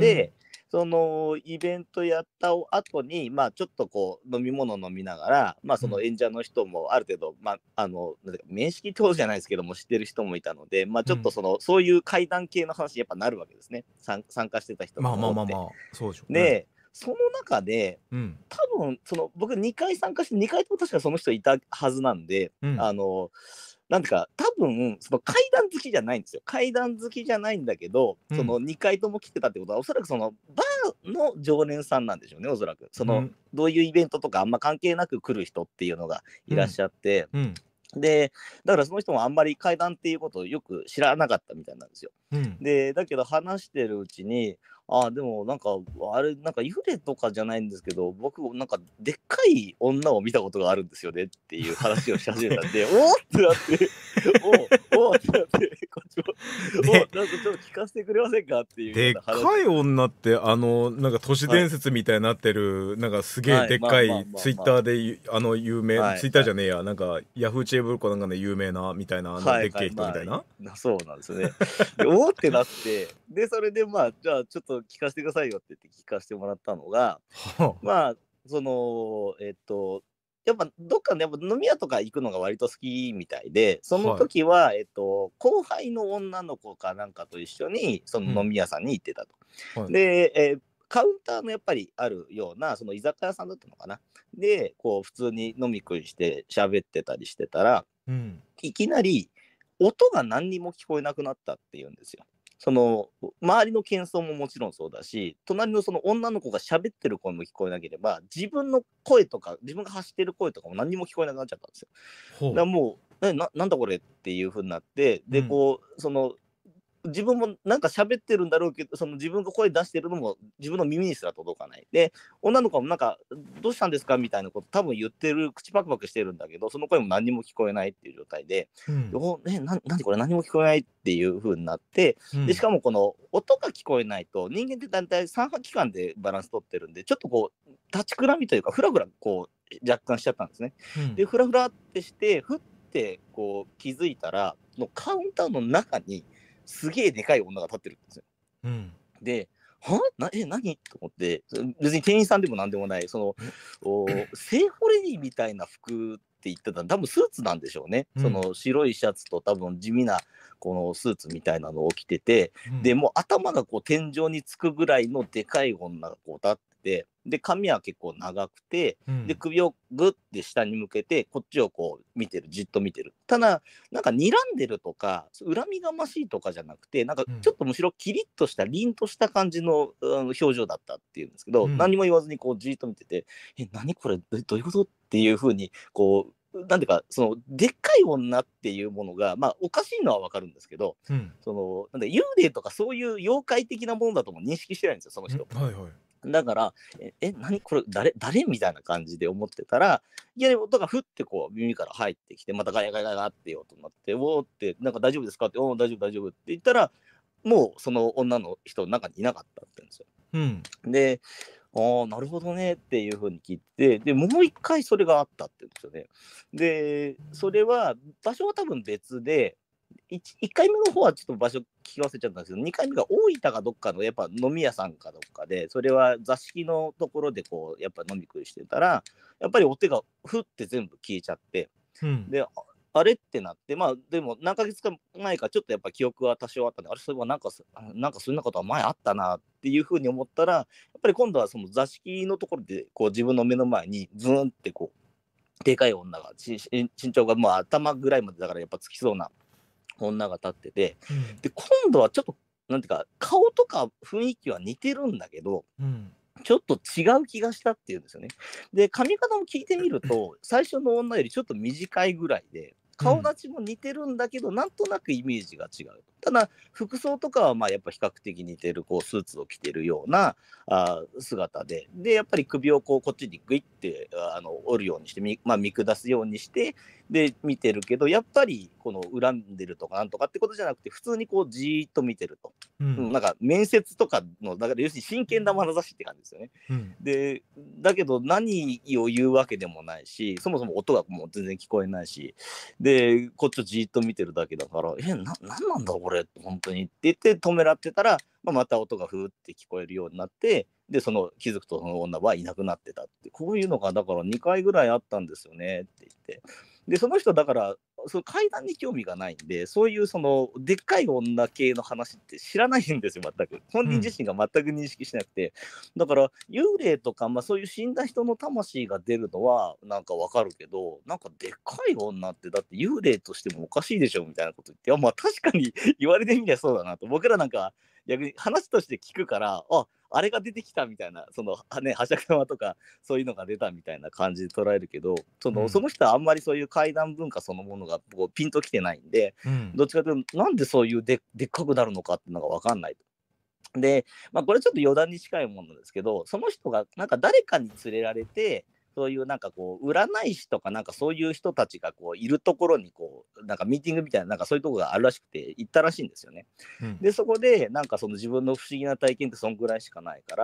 でそのイベントやった後にまあちょっとこう飲み物飲みながらまあその演者の人もある程度、まああのか面識等じゃないですけども知ってる人もいたのでまあちょっとその、うん、そういう会談系の話にやっぱなるわけですね参加してた人もまあまあまあまあそうでしょう、でその中で、うん、多分その僕2回参加して2回とも確かその人いたはずなんで、うん、あのなんか多分その階段好きじゃないんですよ階段好きじゃないんだけど、うん、その2回とも来てたってことはおそらくそのバーの常連さんなんでしょうねおそらくその、うん、どういうイベントとかあんま関係なく来る人っていうのがいらっしゃって、うん、でだからその人もあんまり階段っていうことをよく知らなかったみたいなんですよ。でだけど話してるうちにあでもなんかあれなんか幽霊とかじゃないんですけど僕なんかでっかい女を見たことがあるんですよねっていう話をし始めたんで おおってなっておおってなってこっちも おなんかちょっと聞かせてくれませんかっていうでっかい女ってあのなんか都市伝説みたいになってる、はい、なんかすげえでっかいツイッターであの有名、はい、ツイッターじゃねえやなんかヤフーチェーブルコなんかで、ね、有名なみたいな、あのでっけえ人みたいな、まあ、そうなんですねおおってなってでそれでまあじゃあちょっと聞かせてくださいよって言って聞かせてもらったのがまあそのえっとやっぱどっかでやっぱ飲み屋とか行くのが割と好きみたいでその時は、はい、えっと、後輩の女の子かなんかと一緒にその飲み屋さんに行ってたと。うんはい、で、えー、カウンターのやっぱりあるようなその居酒屋さんだったのかなでこう普通に飲み食いして喋ってたりしてたら、うん、いきなり音が何にも聞こえなくなったっていうんですよ。その周りの喧騒ももちろんそうだし隣のその女の子が喋ってる声も聞こえなければ自分の声とか自分が発してる声とかも何にも聞こえなくなっちゃったんですよ。だからもうななんだこれっていうふうになってでこう、その自分もなんか喋ってるんだろうけど、その自分が声出してるのも自分の耳にすら届かない。で、女の子もなんか、どうしたんですかみたいなこと多分言ってる、口パクパクしてるんだけど、その声も何も聞こえないっていう状態で、うん、おえ、な、何これ何も聞こえないっていう風になって、で、しかもこの音が聞こえないと、人間って大体三半規管でバランス取ってるんで、ちょっとこう、立ちくらみというか、ふらふらこう、若干しちゃったんですね。うん、で、ふらふらってして、ふってこう気づいたら、のカウンターの中に、すげえでかい女が立ってるんですよ。うん、で、はなえ、何と思って、別に店員さんでも何でもない、その、おセーフレディみたいな服って言ってたら、多分スーツなんでしょうね。うん、その白いシャツと多分地味なこのスーツみたいなのを着てて、うん、で、もう頭がこう天井につくぐらいのでかい女がこう立ってで髪は結構長くて、うん、で首をグッて下に向けてこっちをこう見てるじっと見てるただなんか睨んでるとか恨みがましいとかじゃなくてなんかちょっとむしろキリッとした凛とした感じの、うん、表情だったっていうんですけど、うん、何も言わずにこうじっと見てて「え何これどういうこと?」っていうふうにこうなんていうかそのでっかい女っていうものがまあおかしいのはわかるんですけど、うん、そのなんで幽霊とかそういう妖怪的なものだとも認識してないんですよその人。はいはいだから、え、え何これ、誰、誰みたいな感じで思ってたら、いや、音がふってこう耳から入ってきて、またガヤガヤガヤってよとなって、おーって、なんか大丈夫ですかって、おー、大丈夫、大丈夫って言ったら、もうその女の人の中にいなかったって言うんですよ。うん、で、ああ、なるほどねっていうふうに聞いて、で、もう一回それがあったって言うんですよね。で、それは場所は多分別で、1, 1回目の方はちょっと場所聞き忘れちゃったんですけど、2回目が大分かどっかの、やっぱ飲み屋さんかどっかで、それは座敷のところでこう、やっぱ飲み食いしてたら、やっぱりお手がふって全部消えちゃって、うん、で、あれってなって、まあでも何ヶ月か前か、ちょっとやっぱ記憶は多少あったんで、あれ、そういえばなんか、なんかそんなことは前あったなっていうふうに思ったら、やっぱり今度はその座敷のところで、こう自分の目の前にズンってこう、でかい女が、身長がまあ頭ぐらいまでだからやっぱつきそうな。女が立ってて、うん、で今度はちょっとなんていうか顔とか雰囲気は似てるんだけど、うん、ちょっと違う気がしたっていうんですよね。で髪型も聞いてみると最初の女よりちょっと短いぐらいで顔立ちも似てるんだけど、うん、なんとなくイメージが違う。ただ、服装とかはまあやっぱ比較的似てるこうスーツを着てるようなあ姿で、で、やっぱり首をこうこっちにグイってあの折るようにして、まあ、見下すようにして、で、見てるけど、やっぱりこの恨んでるとかなんとかってことじゃなくて、普通にこうじーっと見てると、うん、なんか面接とかの、だから要するに真剣な眼差しって感じですよね。うん、で、だけど何を言うわけでもないし、そもそも音がもう全然聞こえないし、で、こっちをじーっと見てるだけだから、え、な、何なんだろう、これ本当にって言って止めらってたら、まあ、また音がふーって聞こえるようになってでその気づくとその女はいなくなってたってこういうのがだから2回ぐらいあったんですよねって言ってでその人だからその階段に興味がないんで、そういうそのでっかい女系の話って知らないんですよ、全く。本人自身が全く認識しなくて。うん、だから、幽霊とか、まあ、そういう死んだ人の魂が出るのはなんかわかるけど、なんかでっかい女って、だって幽霊としてもおかしいでしょみたいなこと言って、まあ確かに言われてみりゃそうだなと。僕らなんか、逆に話として聞くからああれが出てきたみたいなそのねはしゃく玉とかそういうのが出たみたいな感じで捉えるけどその,、その人はあんまりそういう怪談文化そのものがこうピンときてないんで、うん、どっちかというとなんでそういうででっかくなるのかっていうのが分かんないと。で、まあ、これちょっと余談に近いものですけどその人がなんか誰かに連れられてそういうなんかこう、占い師とかなんかそういう人たちがこういるところにこう、なんかミーティングみたいな、なんかそういうとこがあるらしくて、行ったらしいんですよね。うん、で、そこでなんかその自分の不思議な体験ってそんぐらいしかないか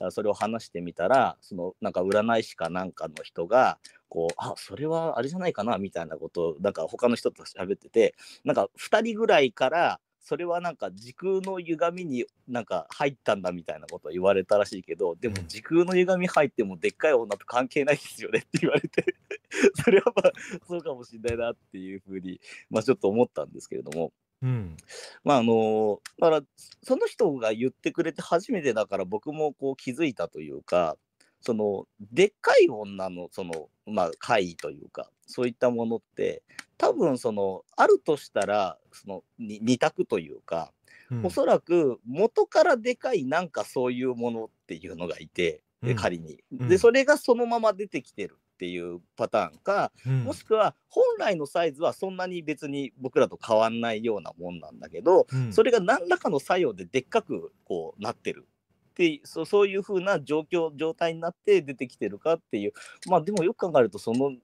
ら、それを話してみたらそのなんか占い師かなんかの人がこうあそれはあれじゃないかなみたいなことをなんか他の人と喋っててなんか2人ぐらいからそれはなんか時空の歪みになんか入ったんだみたいなことを言われたらしいけどでも時空の歪み入ってもでっかい女と関係ないですよねって言われて それはまあそうかもしんないなっていうふうに、まあ、ちょっと思ったんですけれども。うん、まああのだからその人が言ってくれて初めてだから僕もこう気づいたというかそのでっかい女のそのまあ怪異というかそういったものって多分そのあるとしたらその二択というか、うん、おそらく元からでかいなんかそういうものっていうのがいて、うん、仮に。でそれがそのまま出てきてるっていうパターンか、うん、もしくは本来のサイズはそんなに別に僕らと変わんないようなもんなんだけど、うん、それが何らかの作用ででっかくこうなってるってそういう風な状況状態になって出てきてるかっていうまあでもよく考えるとその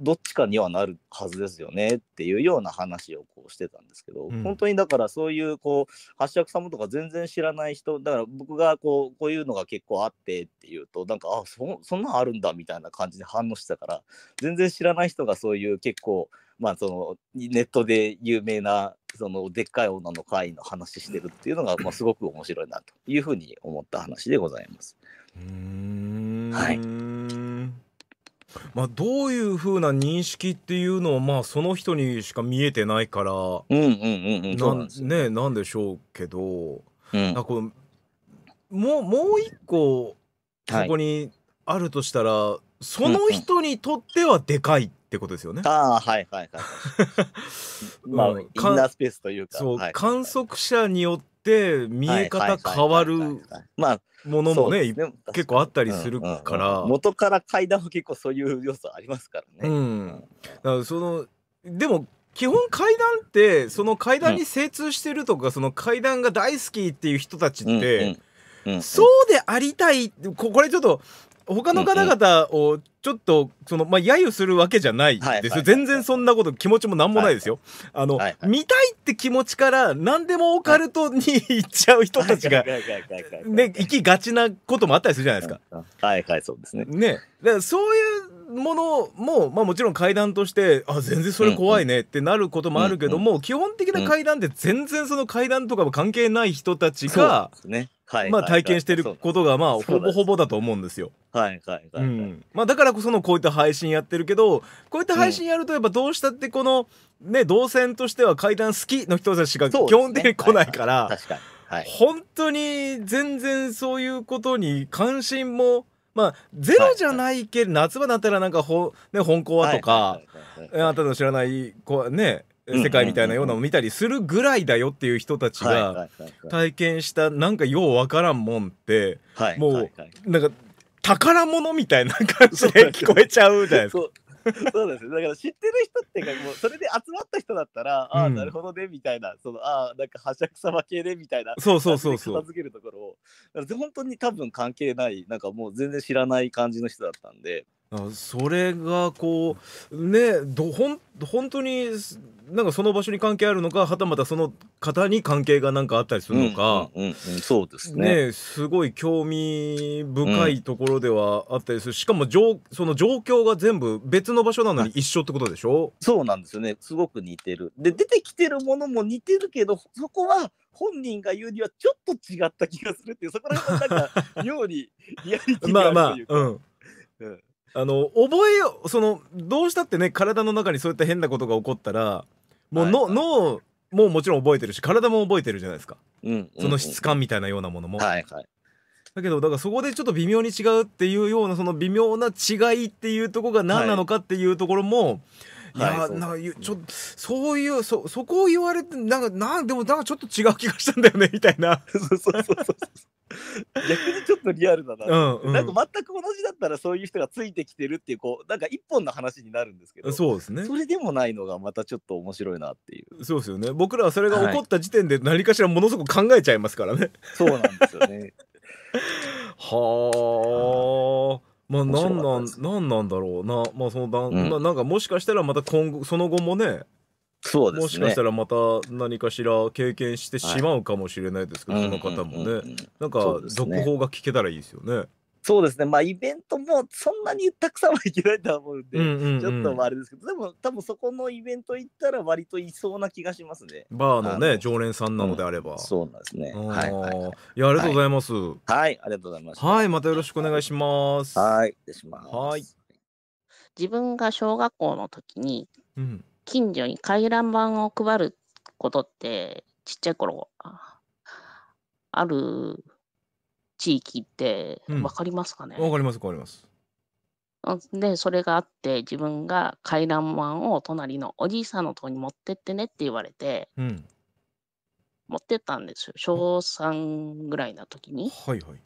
どっちかにはなるはずですよねっていうような話をこうしてたんですけど、うん、本当にだからそういうこう八尺様とか全然知らない人だから僕がこうこういうのが結構あってっていうとなんかあそそんなんあるんだみたいな感じで反応してたから全然知らない人がそういう結構まあそのネットで有名なそのでっかい女の会の話してるっていうのが、まあ、すごく面白いなというふうに思った話でございます。はいまあ、どういうふうな認識っていうのは、まあ、その人にしか見えてないから、なんでしょうけど、うんなんかもうもう一個そこにあるとしたら、その人にとってはでかいってことですよね。ああ、はいはいはい。まあ、インナースペースというか、そう、はい観測者によっって見え方変わるまあものもね結構あったりするから、うんうんうん、元から階段は結構そういう要素ありますからね、うん、だからそのでも基本階段ってその階段に精通してるとか、うん、その階段が大好きっていう人たちって、うんうんうんうん、そうでありたいこれちょっと他の方々をちょっとその、まあ、揶揄するわけじゃないですよ全然そんなこと気持ちも何もないですよ、あの、見たいって気持ちから何でもオカルトに行っちゃう人たちが、ね、行きがちなこともあったりするじゃないですか。はいはいそうですねねだからそういうものも、まあ、もちろん階段としてあ全然それ怖いねってなることもあるけども、基本的な階段って全然その階段とかも関係ない人たちが、そうですね、はいまあ、体験してることがまあほぼほぼだと思うんですよ。はいはいはい、まあ、だからこそのこういった配信やってるけどこういった配信やるとやっぱどうしたってこの、うん、ね動線としては階段好きの人たちが基本的に来ないから、ねはいはい、確かに、はい、本当に全然そういうことに関心も。まあ、ゼロじゃないけど、はいはい、夏場だったらなんかほ、ね、本校はとか、はいはいはいはい、あなたの知らない子はね世界みたいなようなのを見たりするぐらいだよっていう人たちが体験したなんかようわからんもんって、もうなんか宝物みたいな感じで聞こえちゃうじゃないですか。そうですだから知ってる人っていうかもうそれで集まった人だったら、ああなるほどねみたいなそのああなんかはしゃくさま系でみたいなそうそうそうそう片付けるところを本当に多分関係ないなんかもう全然知らない感じの人だったんで。それがこうねどほん本当になんかその場所に関係あるのかはたまたその方に関係が何かあったりするのか、うんうんうん、そうですね、ね、すごい興味深いところではあったりする、うん、しかもその状況が全部別の場所なのに一緒ってことでしょそうなんですよねすごく似てるで出てきてるものも似てるけどそこは本人が言うにはちょっと違った気がするっていうそこら辺なんか妙にリアリティがあるというか。まあまあ、うんうんあの覚えようそのどうしたってね体の中にそういった変なことが起こったらもうの、はい脳ももちろん覚えてるし体も覚えてるじゃないですか、うんその質感みたいなようなものも。はいはい、だけどだからそこでちょっと微妙に違うっていうようなその微妙な違いっていうとこが何なのかっていうところも、はいいや、なんかちょっとそういうそそこを言われてなんかなんでもなんかちょっと違う気がしたんだよねみたいなそうそうそうそう 逆にちょっとリアルだな、うんうん、なんか全く同じだったらそういう人がついてきてるっていうこうなんか一本の話になるんですけどそうですねそれでもないのがまたちょっと面白いなっていうそうですよね僕らはそれが起こった時点で何かしらものすごく考えちゃいますからね、はい、そうなんですよね はあまあ何なんなんなんだろうなまあそのだ、うん、なんかもしかしたらまた今後その後もねそうですねもしかしたらまた何かしら経験してしまうかもしれないですけど、はい、その方もね、うんうんうんなんか続報が聞けたらいいですよね。そうですね、まあ、イベントもそんなにたくさんはいけないとは思うんで、うんうんうん、ちょっとあれですけど、でも多分そこのイベント行ったら、割といそうな気がしますね。バーのね、の常連さんなのであれば。うん、そうなんですね。はい、はい、いや、ありがとうございます、はい。はい、ありがとうございます。はい、またよろしくお願いします。はい、失礼します。はい。自分が小学校の時に、うん、近所に回覧板を配ることってちっちゃい頃ある地域って分かりますかね、うん、分かります分かります。でそれがあって自分が回覧板を隣のおじいさんのとこに持ってってねって言われて、うん、持ってったんですよ小3ぐらいな時に。はいはい、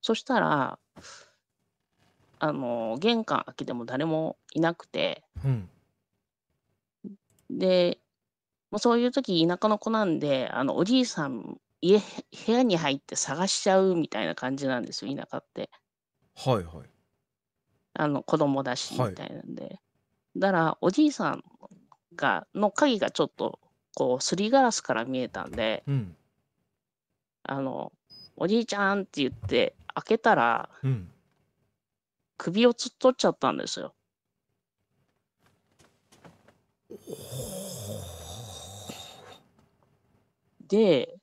そしたらあの玄関開けても誰もいなくて、うんで、もうそういう時田舎の子なんで、あの、おじいさん、家、部屋に入って探しちゃうみたいな感じなんですよ、田舎って。はいはい。あの、子供だし、みたいなんで。だから、おじいさんが、の鍵がちょっと、こう、すりガラスから見えたんで、うん。あの、おじいちゃんって言って、開けたら、うん。首を突っ取っちゃったんですよ。で、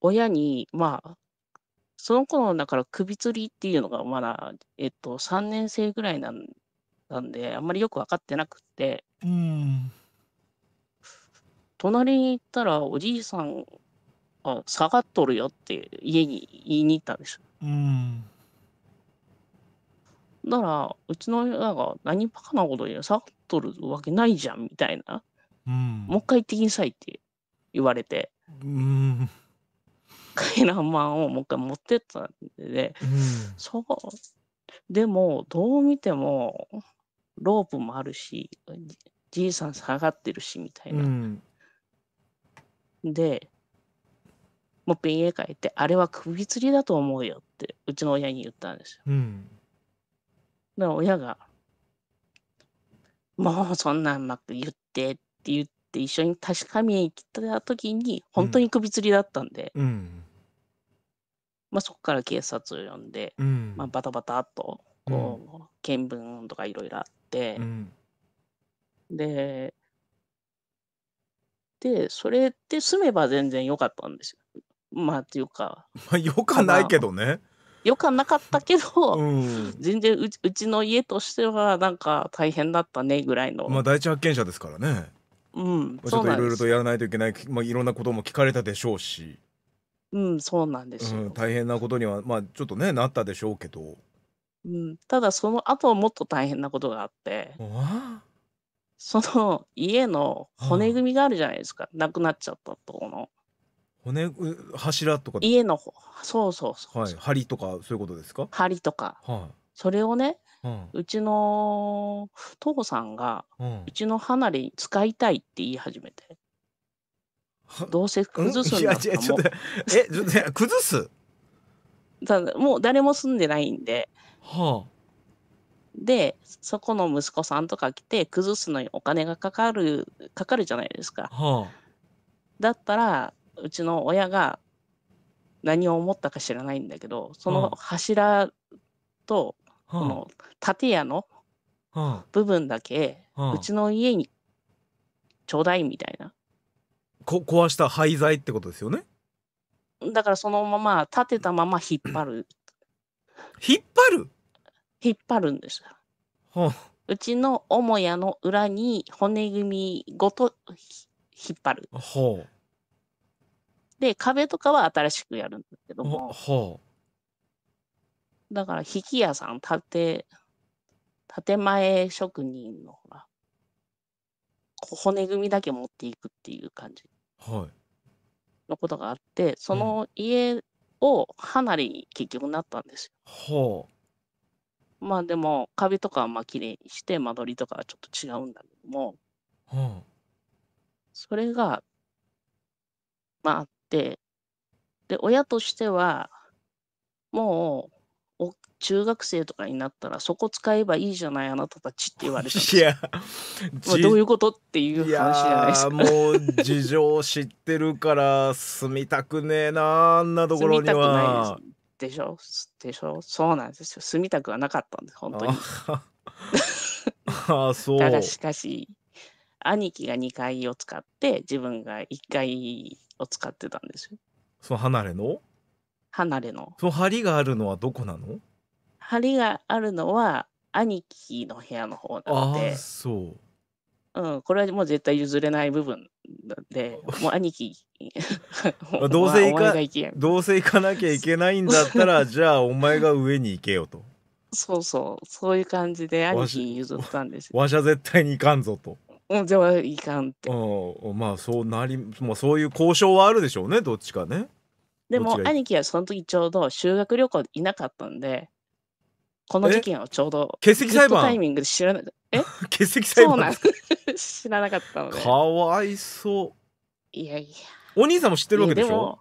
親に、まあ、その頃だから首吊りっていうのがまだ、えっと、3年生ぐらいなんなんで、あんまりよく分かってなくて、うん、隣に行ったら、おじいさん、あ下がっとるよって家に言いに行ったんです。うんなら、うちの親が何バカなこと言う、下がっとるわけないじゃんみたいな、うん、もう一回言ってきなさいって言われて、うん、回覧板をもう一回持ってったんで、ね、うん、そう、でも、どう見ても、ロープもあるし、じいさん下がってるし、みたいな。うん、で、もっぺん家帰って、あれは首吊りだと思うよって、うちの親に言ったんですよ。うん、だから親が、もうそんなうまく言ってって言って、一緒に確かめに来た時に、本当に首吊りだったんで、うん、まあ、そこから警察を呼んで、うん、まあ、バタバタっと、こう、見聞とかいろいろあって、で、で、それって住めば全然良かったんですよ。まあ、っていうか。まあ、良かないけどね。良かなかったけど、うん、全然うちうちの家としてはなんか大変だったねぐらいの。まあ第一発見者ですからね。うん、ちょっといろいろとやらないといけない、まあ、いろんなことも聞かれたでしょうし。うん、そうなんですよ、うん、大変なことには、まあ、ちょっとね、なったでしょうけど。うん、ただ、その後はもっと大変なことがあって。その家の骨組みがあるじゃないですか、なくなっちゃったとこの。骨う柱とか家のそうそうそうはい、梁とかそういうことですか梁とか、はそれをねうんうちの父さんがうんうちの離れに使いたいって言い始めてどうせ崩すんだったらもえちょっと崩すただもう誰も住んでないんではでそこの息子さんとか来て崩すのにお金がかかるかかるじゃないですかあだったらうちの親が何を思ったか知らないんだけどその柱とこの建屋の部分だけうちの家にちょうだいみたいな。こ壊した廃材ってことですよねだからそのまま立てたまま引っ張る引っ張る引っ張るんですよ、うちの母屋の裏に骨組みごと引っ張る、ほうで、壁とかは新しくやるんですけども、ほうだから、引き屋さん、建て、建前職人の、ほら、骨組みだけ持っていくっていう感じはい。のことがあって、その家を離れに結局なったんですよ。ほう。まあでも壁とかはまあ綺麗にして間取りとかはちょっと違うんだけども、うん。それがまあてで親としてはもう中学生とかになったらそこ使えばいいじゃないあなたたちって言われていや、まあ、どういうことっていう話じゃないですかもう事情知ってるから住みたくねえなあんなところにはでしょでしょそうなんですよ住みたくはなかったんです本当にああそうだがしかし兄貴が2階を使って自分が1階を使ってたんですよ。その離れの離れの。その針があるのはどこなの針があるのは兄貴の部屋の方なので。あそう。うん、これはもう絶対譲れない部分で、もう兄貴 どうせ行かどうせ行かなきゃいけないんだったら じゃあお前が上に行けよと。そうそう、そういう感じで兄貴に譲ったんですよ。わしゃ絶対に行かんぞと。じゃあいかんって。まあそうなり、まあ、そういう交渉はあるでしょうねどっちかねでも兄貴はその時ちょうど修学旅行でいなかったんで、この事件をちょうど欠席裁判タイ判ミングで知らなかった。え欠席裁そうな判ん 知らなかったのでか。わいそう。いやいや。お兄さんも知ってるわけでしょも、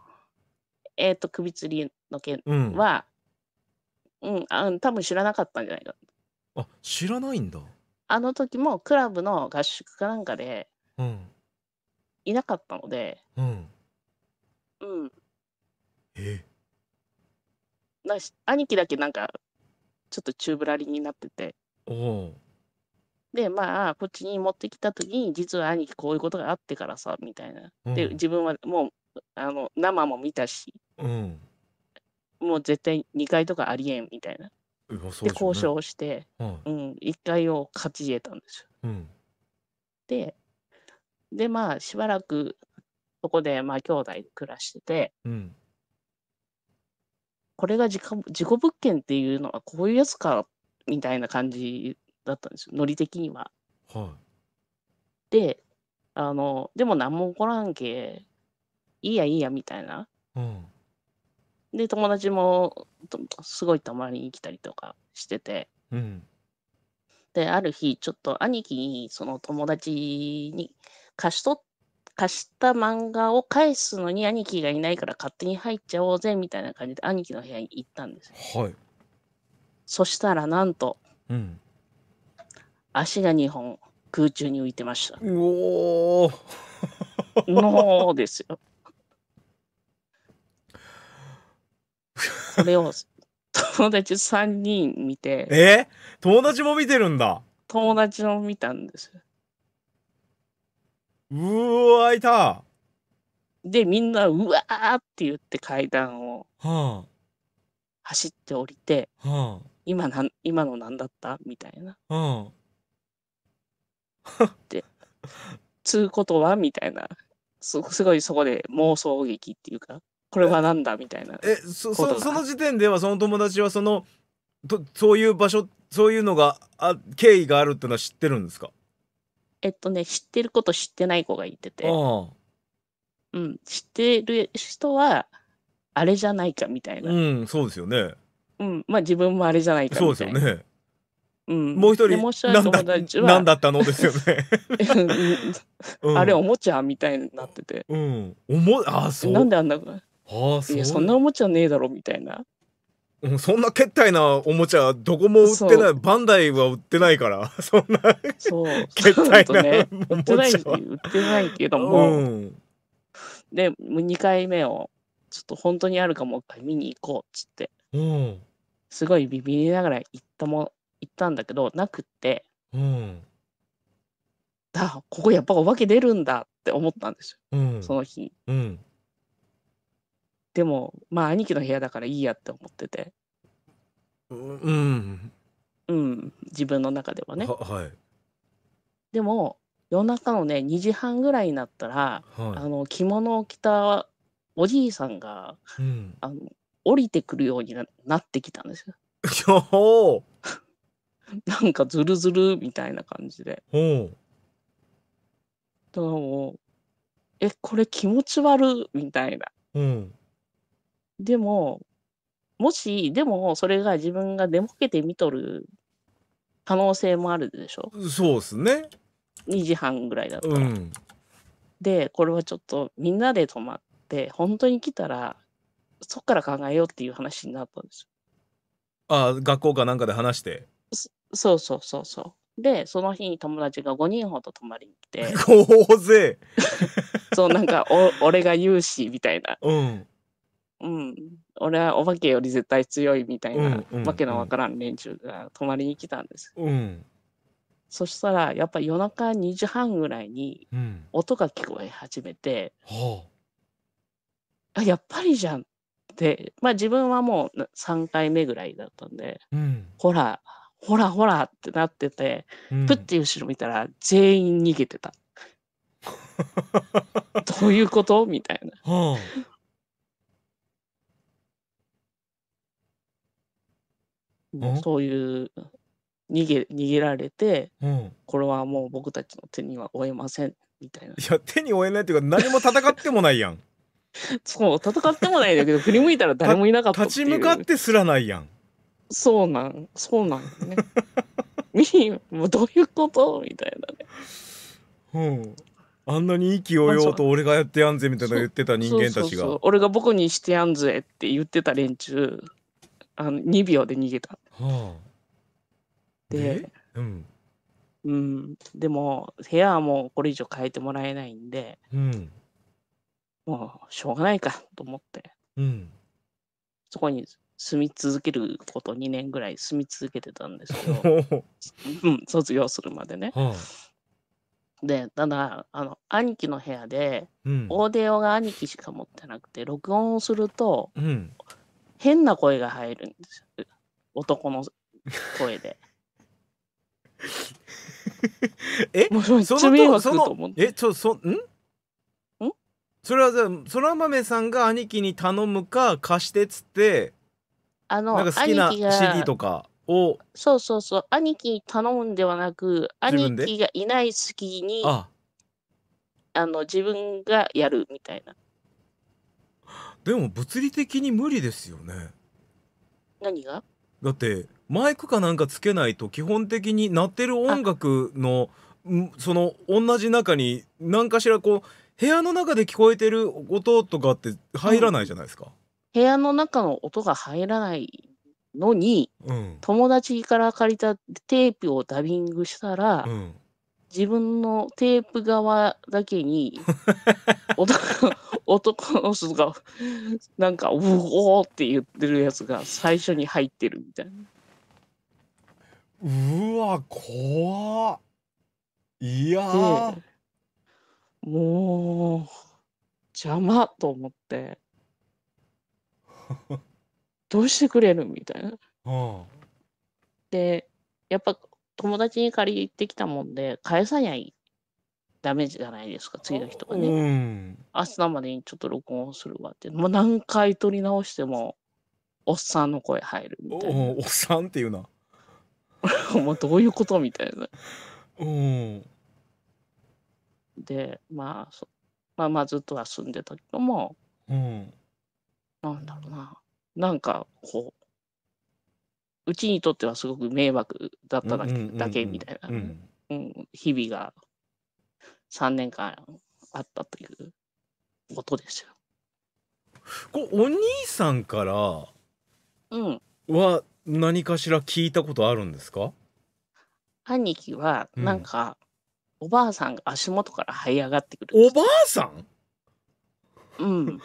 えっ、と、首吊りの件うんは、うん、あ多分知らなかったんじゃないか。あ知らないんだあの時もクラブの合宿かなんかでいなかったので、うん。うん。えな兄貴だけなんかちょっと宙ぶらりんになってておでまあこっちに持ってきた時に実は兄貴こういうことがあってからさみたいなうで自分はもうあの生も見たしうんもう絶対2回とかありえんみたいなで交渉して、はうん、1階を勝ち得たんですよ。うんで、でまあしばらくそこでまあ兄弟で暮らしてて、うんこれが事故事故物件っていうのはこういうやつかみたいな感じだったんですよ、ノリ的には。はで、あの、でも何も起こらんけ、いいやいいやみたいなうんで、友達もとすごい泊まりに来たりとかしてて、うん、で、ある日、ちょっと兄貴に、その友達に貸しと貸した漫画を返すのに兄貴がいないから勝手に入っちゃおうぜみたいな感じで兄貴の部屋に行ったんですよ。はい、そしたらなんと、うん、足が2本空中に浮いてました。うおーの ですよ。それを友達3人見て。え友達も見てるんだ。友達も見たんです。うわ、いた。で、みんな、うわーって言って階段を走って降りて、はあ、今なん今の何だったみたいな。はあ、で、つうことはみたいなす。すごいそこで妄想劇っていうか。これはなんだみたいなえそそその時点ではその友達はそのとそういう場所そういうのがあ経緯があるってのは知ってるんですかえっとね知ってること知ってない子がいててうん知ってる人はあれじゃないかみたいなうんそうですよねうんまあ自分もあれじゃないかそうですよねうん、もう一人何だったのですよね うん、あれおもちゃみたいになってて、うん、おもあそうなんであんなああ、いや、そんなおもちゃねえだろ、みたいな。うん、そんなけったいなおもちゃどこも売ってないバンダイは売ってないから そんなそうけったいな、ね、売ってない売ってないけども、うん、で2回目をちょっと本当にあるかも見に行こうっつって、うん、すごいビビりながら行ったも行ったんだけどなくって、うん、だここやっぱお化け出るんだって思ったんですよ、うん、その日うんでもまあ兄貴の部屋だからいいやって思っててうんうん自分の中ではねははいでも夜中のね2時半ぐらいになったら、はいあの着物を着たおじいさんがうんあの降りてくるようにななってきたんですよ なんかズルズルみたいな感じでほうだからもうえこれ気持ち悪いみたいなうんでも、もし、でも、それが自分が寝ぼけて見とる可能性もあるでしょそうですね。2時半ぐらいだったら。うん、で、これはちょっとみんなで泊まって、本当に来たら、そっから考えようっていう話になったんですよ。ああ、学校かなんかで話して。そうそうそうそう。で、その日に友達が5人ほど泊まりに来て。大 勢 そう、なんかお、俺が有志みたいな。うん。うん、俺はお化けより絶対強いみたいな、うん、わけのわからん連中が泊まりに来たんです。うん、そしたらやっぱ夜中2時半ぐらいに音が聞こえ始めて、あやっぱりじゃんってまあ自分はもう3回目ぐらいだったんで、ほらほらほらってなってて、プッて後ろ見たら全員逃げてた。どういうことみたいな。そういう逃げ逃げられて、うん、これはもう僕たちの手には負えませんみたいないや手に負えないっていうか何も戦ってもないやん そう戦ってもないんだけど振り向いたら誰もいなかった立ち向かってすらないやんそうなんそうなんね もうどういうことみたいなねうんあんなに意気揚々と俺がやってやんぜみたいな言ってた人間たちが俺が僕にしてやんぜって言ってた連中あの2秒で逃げた。はあ、で、うん、うん、でも部屋はもうこれ以上変えてもらえないんで、うん、もうしょうがないかと思って、うん、そこに住み続けること2年ぐらい住み続けてたんですけど、うん、卒業するまでね。はあ、でただあの兄貴の部屋で、うん、オーディオが兄貴しか持ってなくて録音をすると、うん、変な声が入るんですよ男の声で えもうその迷惑と思っえちょそんんそれはじゃあ空豆さんが兄貴に頼むか貸してっつってあのなんか好きな CD とかをそうそうそう兄貴に頼むんではなく兄貴がいない隙にあの自分がやるみたいなでも物理的に無理ですよね何がだってマイクかなんかつけないと基本的に鳴ってる音楽のその同じ中に何かしらこう部屋の中で聞こえてる音とかって入らないじゃないですか、うん、部屋の中の音が入らないのに、うん、友達から借りたテープをダビングしたら、うん、自分のテープ側だけに 音が男の人が、なんか、うおって言ってるやつが最初に入ってるみたいな。うわ、怖いやー。もう、邪魔と思って。どうしてくれるみたいな。うん、で、やっぱ友達に借りてきたもんで、返さにゃいダメじゃないですか、次の日とかね。うん。日までにちょっと録音するわって。もう何回撮り直しても、おっさんの声入るみたいおおっさんっていうな。も うどういうことみたいな。うん。で、まあ、そまあまあずっとは住んでたけども、うん。なんだろうな。なんか、こう、うちにとってはすごく迷惑だっただけ,、うんうんうんだけみたいな、うん。うん、日々が3年間あったということですよ。こお兄さんからは何かしら聞いたことあるんですか、うん、兄貴はなんか、おばあさんが足元から這い上がってくるおばあさんうん。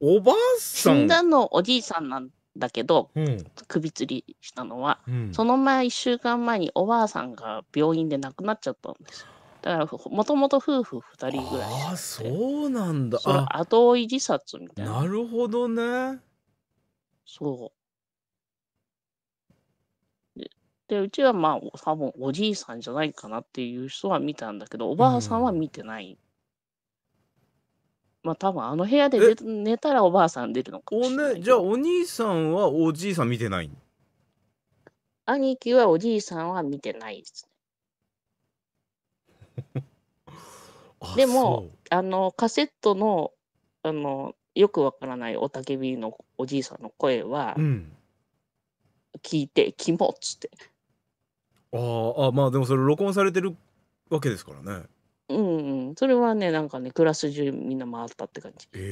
おばあさん 死んだのおじいさんなんだけど、うん、首吊りしたのは、うん、その前1週間前におばあさんが病院で亡くなっちゃったんですよ。だからもともと夫婦2人ぐらいああそうなんだそれ後追い自殺みたいななるほどねそうででうちはまあ多分おじいさんじゃないかなっていう人は見たんだけどおばあさんは見てない、うんまあ多分あの部屋で寝たらおばあさん出るのかもしれない、ね、じゃあお兄さんはおじいさん見てない兄貴はおじいさんは見てないですね。でもあのカセットのあのよくわからないおたけびのおじいさんの声は、うん、聞いて「キモ」っつってああまあでもそれ録音されてるわけですからねうん、うん、それはねなんかねクラス中みんな回ったって感じえー、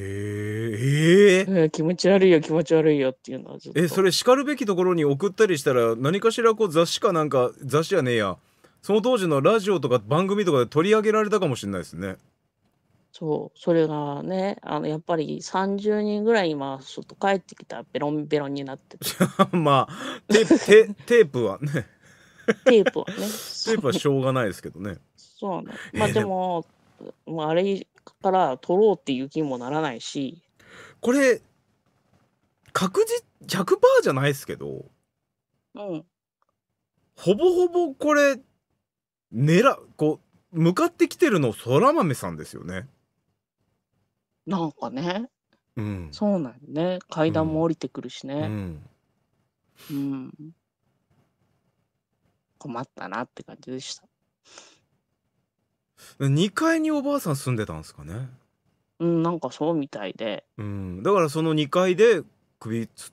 えー、うん、気持ち悪いよ気持ち悪いよっていうのはずっとえそれしかるべきところに送ったりしたら何かしらこう雑誌かなんか雑誌やねえやその当時のラジオとか番組とかで取り上げられたかもしれないですね。そう、それがね、あのやっぱり30人ぐらい今、ちっと帰ってきたらベロンベロンになってて まあ、テープ、テテープはねテープはね。テープはしょうがないですけどね。そうね。まあでも、えー、あ、あれから取ろうっていう気にもならないし。これ、確実、100%じゃないですけど、うん。ほぼほぼこれ、狙こう向かってきてるのそら豆さんですよね。なんかね、うん、そうなんね階段も降りてくるしね、うん、うん、困ったなって感じでした2階におばあさん住んでたんですかねうんなんかそうみたいで、うん、だからその2階で首つっ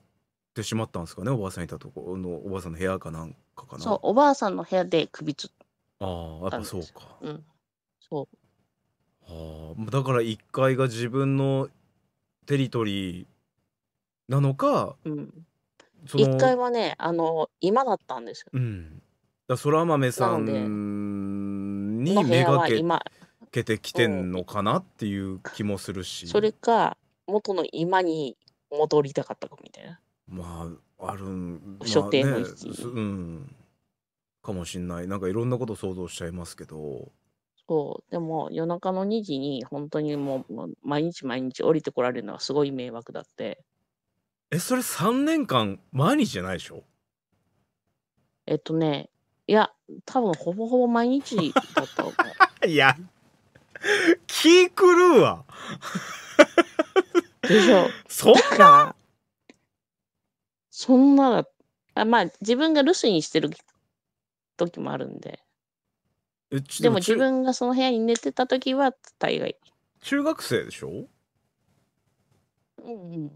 てしまったんですかねおばあさんいたとこのおばあさんの部屋かなんかかなそうおばあさんの部屋で首つっああ、やっぱそうか。うん。そう。ああ、もうだから1階が自分のテリトリーなのかうん。そ1階はね、あの、今だったんですよ。うん。だ、空豆さんに目がはけけてきてん、のかなっていう気もするし、それか、元の今に戻りたかったかみたいな。まあ、あるん書まあ、店のね、域すうん。かもしんない。なんかいろんなこと想像しちゃいますけど。そう、でも夜中の2時にほんとにもう、毎日毎日降りてこられるのはすごい迷惑だって。え、それ3年間毎日じゃないでしょ？えっとね、いや、多分ほぼほぼ毎日だったわ。いや、気狂うわ。でしょ。そんかそんなあ、まあ、自分が留守にしてる時もあるんで。でも自分がその部屋に寝てた時は大概。中学生でしょうんうん。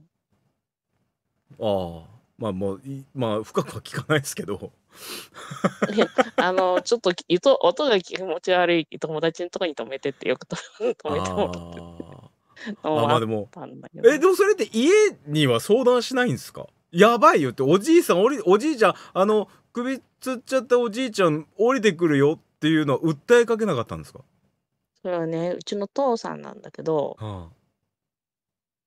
ああ、まあもう、まあ深くは聞かないですけど。いやあのちょっと音音が気持ち悪い友達のとこに止めてってよく 止めてもらってあまあでもえでもそれって家には相談しないんですかやばいよっておじいさんおりおじいちゃんあの首つっちゃったおじいちゃん降りてくるよっていうのは訴えかけなかったんですかそれはね、うちの父さんなんだけど、は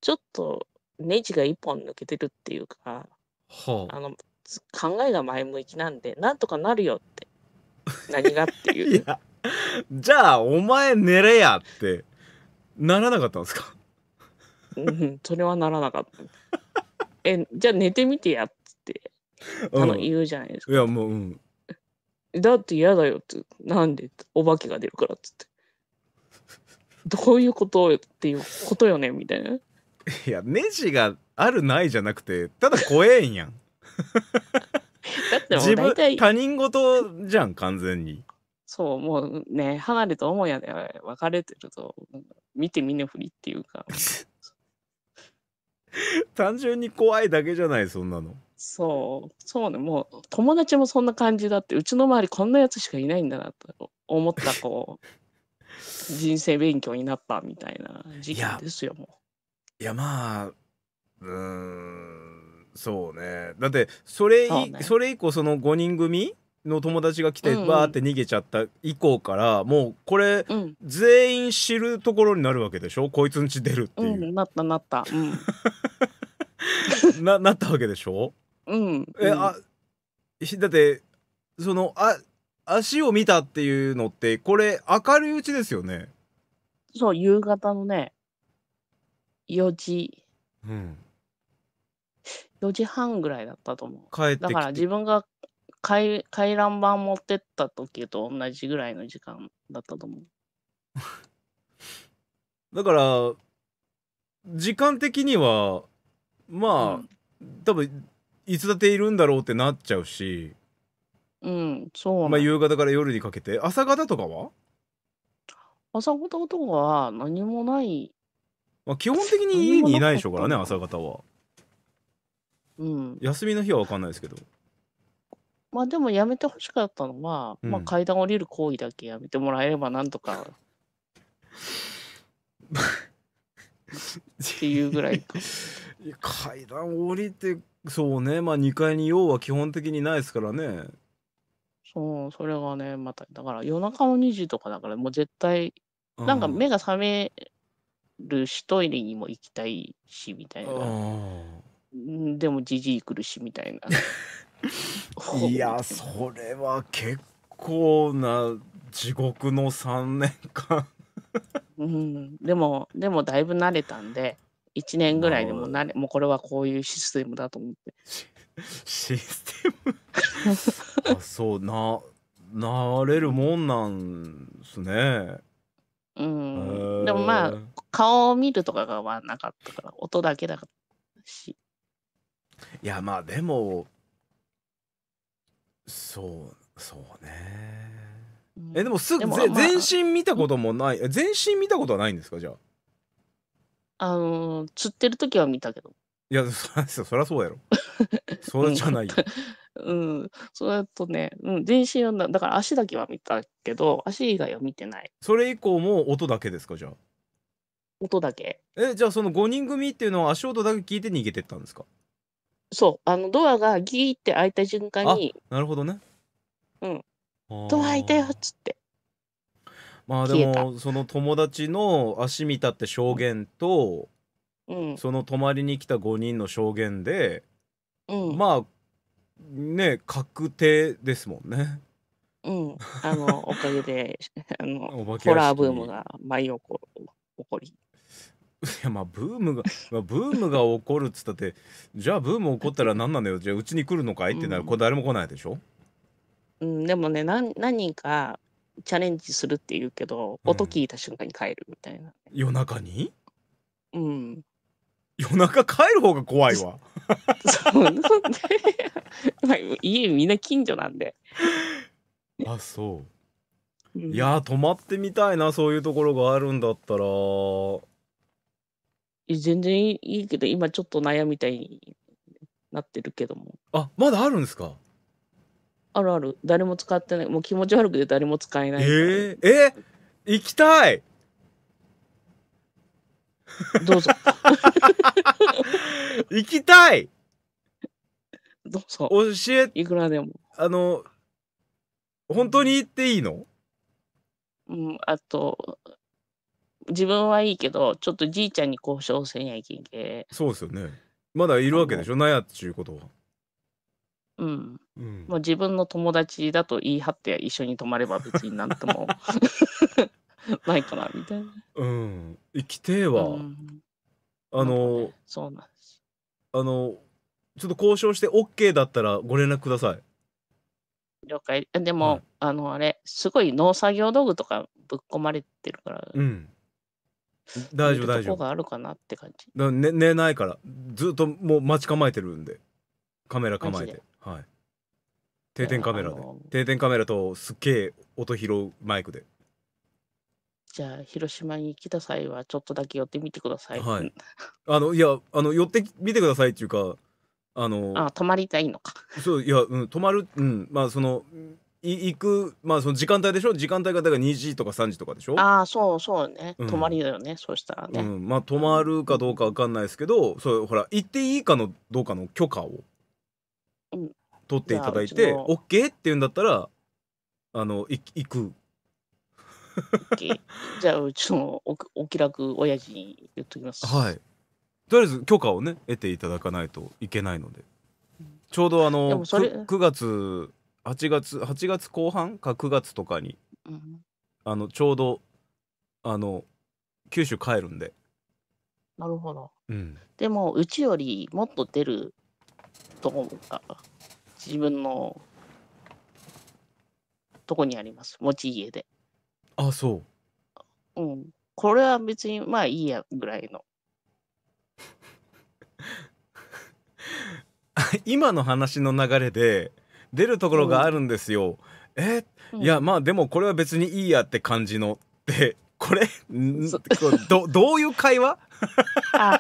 ちょっとネジが一本抜けてるっていうか、はああ、の、考えが前向きなんで、なんとかなるよって。何がっていいう。やじゃあお前寝れやってならなかったんですかうん、それはならなかった。え、じゃあ寝てみてやっあの言うじゃないですか。いやもう、うん、だって嫌だよって、なんでお化けが出るからっつって。どういうことっていうことよねみたいな。いや、ネジがあるないじゃなくて、ただ怖えんやん。だってもう大体他人事じゃん、完全に。そう、もうね、離れと母屋で別れてると、見て見ぬふりっていうか。単純に怖いだけじゃない、そんなの。そう、そうね、もう友達もそんな感じだって、うちの周りこんなやつしかいないんだなと思った、こう、人生勉強になったみたいな時期ですよ、もいやまあうーんそうねだってそれそそれ以降その5人組の友達が来てバーって逃げちゃった以降から、もうこれう。全員知るところになるわけでしょこいつんち出るってうん、なったなった。うん、ななったわけでしょうん。え、あ、だって、その、あ、足を見たっていうのって、これ明るいうちですよね。そう、夕方のね、4時。うん。4時半ぐらいだったと思う。帰ってだから自分が回回覧板持ってった時と同じぐらいの時間だったと思う。だから時間的にはまあ、うん、多分いつだっているんだろうってなっちゃうし、うん、そうまあ、夕方から夜にかけて朝方とかは、朝方とかは何もない。まあ、基本的に家にいないでしょうからねか朝方はうん。休みの日は分かんないですけどまあでもやめてほしかったのは、うんまあ階段降りる行為だけやめてもらえればなんとか っていうぐらいか。いや階段降りてそうねまあ2階に用は基本的にないですからねそう、それがね、また、だから夜中の2時とかだから、もう絶対、なんか目が覚めるし、トイレにも行きたいし、みたいな。うんでも、じじい来るし、みたいな。いやそれは結構な地獄の3年間 うん、でも、でもだいぶ慣れたんで、1年ぐらいでもなれもうこれはこういうシステムだと思って。システム あそうななれるもんなんすね。うん、でもまあ顔を見るとかがはなかったから音だけだし。いやまあでもそうそうね。えでもすぐ全身見たこともない全身見たことはないんですかじゃあ。あのー釣ってる時は見たけど。いや、そゃそそうやろ。それじゃないよ。うん。それとね、うん、全身はだから足だけは見たけど、足以外は見てない。それ以降も音だけですか、じゃあ。音だけ。え、じゃあその5人組っていうのは足音だけ聞いて逃げてったんですかそう。あの、ドアがギーって開いた瞬間に、なるほどね。うん。ドア開いたよっつって。まあでもその友達の足見たって証言と、うん、その泊まりに来た5人の証言で、うん、まあね確定ですもんね。うん、あのおかげで あのホラーブームが舞い起こ起こり。いやまあブームが、まあ、ブームが起こるっつったってじゃあブーム起こったら何なんだよじゃあうちに来るのかいってなる、うん、これ誰も来ないでしょ、うん、でもね何何人かチャレンジするって言うけど、音聞いた瞬間に帰るみたいな。夜中にうん。夜中帰る方が怖いわ。そう。なんでまあ家みんな近所なんで。あ、そう。うんいやー泊まってみたいなそういうところがあるんだったら全然いいけど、今ちょっと悩みたいになってるけども。あまだあるんですかあるある誰も使ってないもう気持ち悪くて誰も使えないえー、えー、行きたいどうぞ 行きたいどうぞ教えいくらでもあの本当に行っていいのうんあと自分はいいけどちょっとじいちゃんに交渉せんやいけんけそうですよねまだいるわけでしょな屋っちゅうことはうん。もう自分の友達だと言い張って一緒に泊まれば別になんとも ないかなみたいな。うん。行きてえわ。あの、ね、そうなんです。あの、ちょっと交渉して OK だったらご連絡ください。了解。でも、はい、あの、あれ、すごい農作業道具とかぶっ込まれてるから。うん。大丈夫、大丈夫。あるかなって感じ。ね、寝ないから、ずっともう待ち構えてるんで。カメラ構えてはい定点カメラで、あのー定点カメラとすっげえ音拾うマイクでじゃあ、広島に来た際は、ちょっとだけ寄ってみてください。はい あのいやあの寄ってみてくださいっていうかあのあ、泊まりたいのか。そういや、うん、泊まるうんまあそのい行くまあその時間帯でしょ時間帯がだから2時とか3時とかでしょああ、そうそうね。うん泊まりだよね、そうしたらうん、まあ泊まるかどうかわかんないですけどそうほら行っていいかのどうかの許可を取っていただいてオッケー OK って言うんだったらあのい行くじゃあ、うちのおお気楽親父に言っときます。はいとりあえず許可をね得ていただかないといけないのでちょうどあでのもそれ 9, 月8月8月後半か9月とかにうん、あのちょうどあの九州帰るんで、なるほど。うん、でも、うちよりもっと出るどうか自分のとこにあります持ち家であそう、うん、これは別にまあいいやぐらいの 今の話の流れで出るところがあるんですよ、うん、え、うん、いやまあでもこれは別にいいやって感じのってこれどどういう会話あ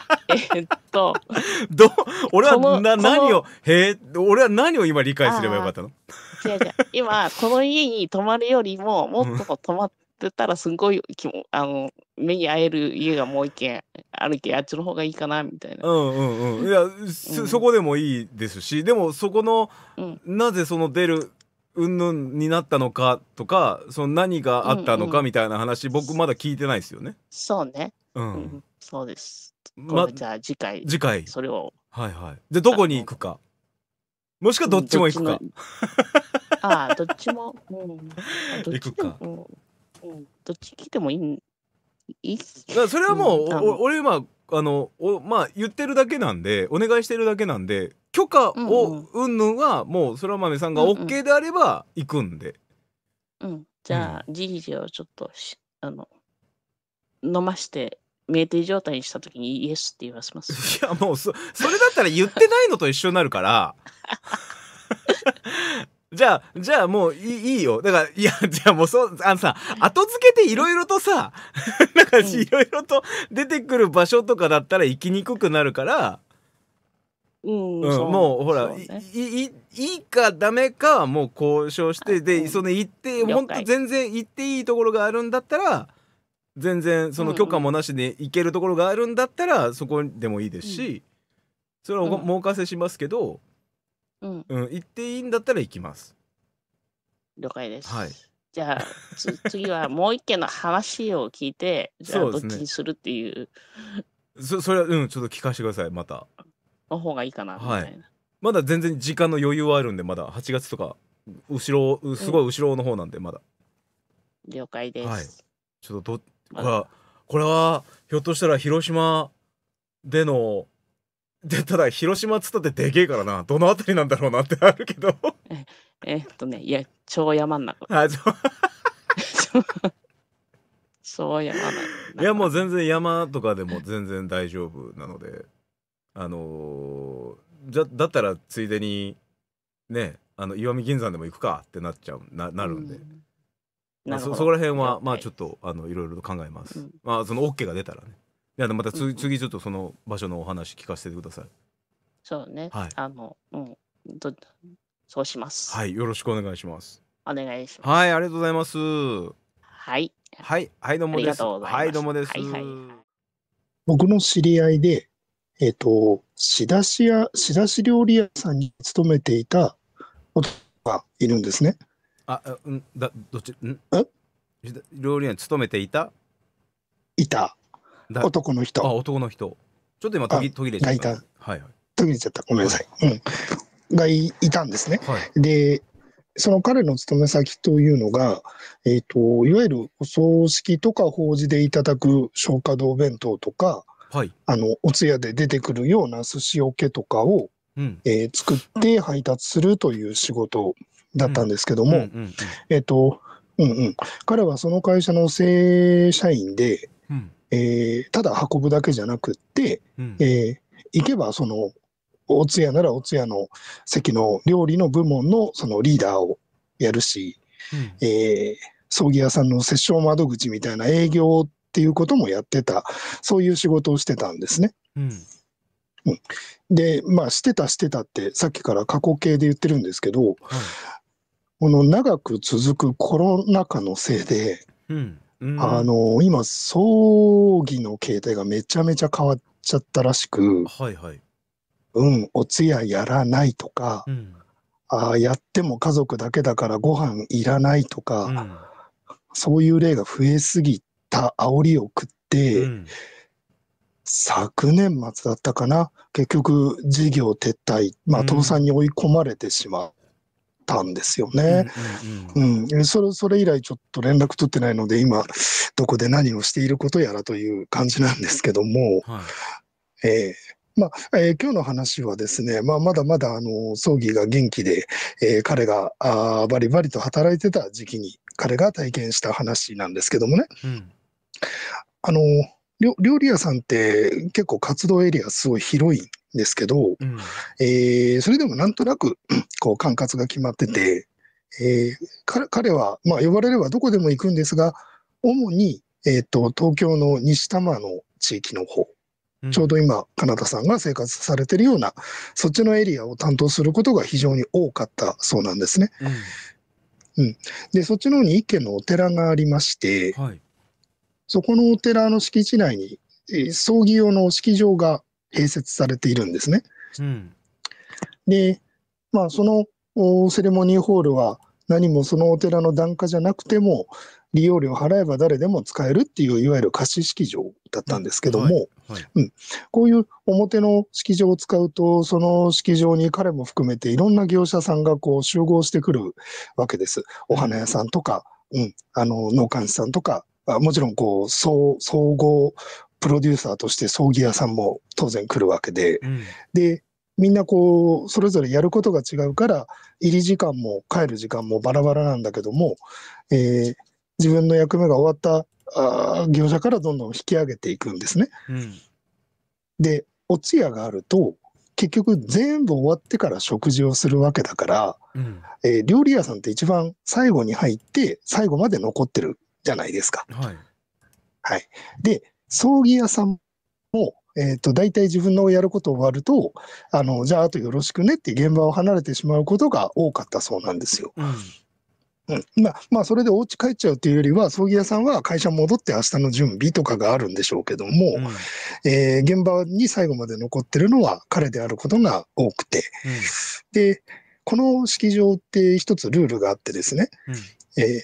えっと ど俺はな何をへ俺は何を今理解すればよかったの違う違う今この家に泊まるよりももっと泊まってたらすごいきもあの目に会える家がもう一軒あるけあっちの方がいいかなみたいなうんうんうんいや、そこでもいいですしでもそこの、うん、なぜその出る云々になったのかとかその何があったのかみたいな話、うんうん、僕まだ聞いてないですよね。そうね、うん、うん、そうです。ま、じゃあ次回、次回、それを。はいはい。で、どこに行くか。もしくはどっちも行くか。ああ、どっちも。うん、どっち行くか、どっち来てもいい。いいそれはもう、うん、お俺今あのおまあ言ってるだけなんでお願いしてるだけなんで許可をうんぬんはもうそら豆さんが OK であれば行くんで。うん、うん、じゃあ、じいじをちょっとしあの飲まして酩酊状態にした時にイエスって言わせます。いや、もうそ、それだったら言ってないのと一緒になるから。じゃあ、じゃあもういいよ。だから、いや、じゃあもうそう、あのさ、後付けでいろいろとさ、なんかいろいろと出てくる場所とかだったら行きにくくなるから、うん、うん、もうほらう、ね、いいいいかダメかもう交渉して、で、その行って、本当全然行っていいところがあるんだったら、全然その許可もなしに行けるところがあるんだったらそこでもいいですし、それはおかせしますけど、うん行っていいんだったら行きます。了解です。はい、じゃあ 次はもう一件の話を聞いてじゃあどっちにするっていう。そそれはうんちょっと聞かせてくださいまた。の方がいいかなみたいな、はい。まだ全然時間の余裕はあるんでまだ8月とか後ろすごい後ろの方なんでまだ。うん、了解です。はい、ちょっとどこれはこれはひょっとしたら広島でのでただ広島っつったってでけえからなどの辺りなんだろうなってあるけどええっとねいや超山ん中あそうそう山いやもう全然山とかでも全然大丈夫なのであのー、じゃだったらついでにねあの石見銀山でも行くかってなっちゃうななるんで、うんまあ、そそこら辺はまあちょっとあのいろいろ考えます、うん、まあその OK が出たらねいやまた次,、次ちょっとその場所のお話聞かせてくださいそうね、はい、あのうんどそうしますはいよろしくお願いしますお願いしますはいありがとうございますはいはいはいどうもですはいどうもです、はいはい、僕の知り合いでえっ、ー、と仕出し屋仕出し料理屋さんに勤めていた男がいるんですねあ、うん、だ、どっち、んん料理屋に勤めていたいた。男の人。あ、男の人。ちょっと今途切途切れちゃった。はいはい。途切れちゃった。ごめんなさい。はい、うん。がいいたんですね。はい、で、その彼の勤め先というのが、えっ、ー、と、いわゆるお葬式とか法事でいただく消化道弁当とか、はい、あのお通夜で出てくるような寿司おけとかを、うん、えー、作って配達するという仕事だったんですけども、えっと、うんうん、彼はその会社の正社員で、えただ運ぶだけじゃなくって、え行けばそのお通夜ならお通夜の席の料理の部門のそのリーダーをやるし、うん、えー、葬儀屋さんの殺傷窓口みたいな営業っていうこともやってたそういう仕事をしてたんですね。うんうん、でまあしてたしてたってさっきから過去形で言ってるんですけど、この長く続くコロナ禍のせいで、うんうん、あの今葬儀の形態がめちゃめちゃ変わっちゃったらしく、はいはい、うんお通夜やらないとか、うん、あやっても家族だけだからご飯いらないとか、うん、そういう例が増えすぎた煽りを食って、うん、昨年末だったかな結局事業撤退、まあ、倒産に追い込まれてしまう。たんですよね。うん、それ、それ以来ちょっと連絡取ってないので、今、どこで何をしていることやらという感じなんですけども、はい、えーまあえー、今日の話はですね、まあ、まだまだあの葬儀が元気で、えー、彼があバリバリと働いてた時期に彼が体験した話なんですけどもね、うん、あの料理屋さんって結構活動エリアすごい広いんですけど、うん、えー、それでもなんとなく こう管轄が決まってて、えー、彼は、まあ、呼ばれればどこでも行くんですが主に、えーと、東京の西多摩の地域の方、うん、ちょうど今金田さんが生活されてるようなそっちのエリアを担当することが非常に多かったそうなんですね。うん、うん、でそっちの方に一軒のお寺がありまして、はい、そこのお寺の敷地内に、えー、葬儀用の式場が併設されているんですね。うん、で、まあ、そのセレモニーホールは何もそのお寺の檀家じゃなくても利用料払えば誰でも使えるっていういわゆる貸し式場だったんですけども、うん、こういう表の式場を使うとその式場に彼も含めていろんな業者さんがこう集合してくるわけです。お花屋さんとか、うん、あの農家さんとかもちろんこう総合プロデューサーとして葬儀屋さんも当然来るわけで、うん、でみんなこうそれぞれやることが違うから入り時間も帰る時間もバラバラなんだけども、えー、自分の役目が終わったあ業者からどんどん引き上げていくんですね。うん、でお通夜があると結局全部終わってから食事をするわけだから、うん、えー、料理屋さんって一番最後に入って最後まで残ってるじゃないですか。はい、はい、で葬儀屋さんも、えーと、大体自分のやること終わるとあのじゃああとよろしくねって現場を離れてしまうことが多かったそうなんですよ。うんうん、まあ、まあ、それでお家帰っちゃうというよりは、葬儀屋さんは会社戻って明日の準備とかがあるんでしょうけども、うん、えー、現場に最後まで残ってるのは彼であることが多くて、うん、で、この式場って一つルールがあってですね、うん、えー、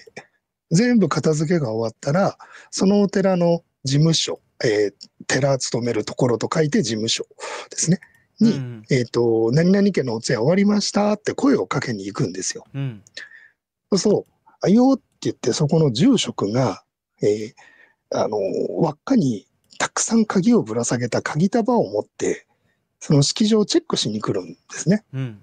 全部片付けが終わったら、そのお寺の事務所、えー、寺勤めるところと書いて事務所ですね。に、うん、えっ、ー、と、何々家のお通夜終わりましたって声をかけに行くんですよ。うん、そう、あよって言って、そこの住職が、えー、あの、輪っかにたくさん鍵をぶら下げた鍵束を持って、その式場をチェックしに来るんですね。うん、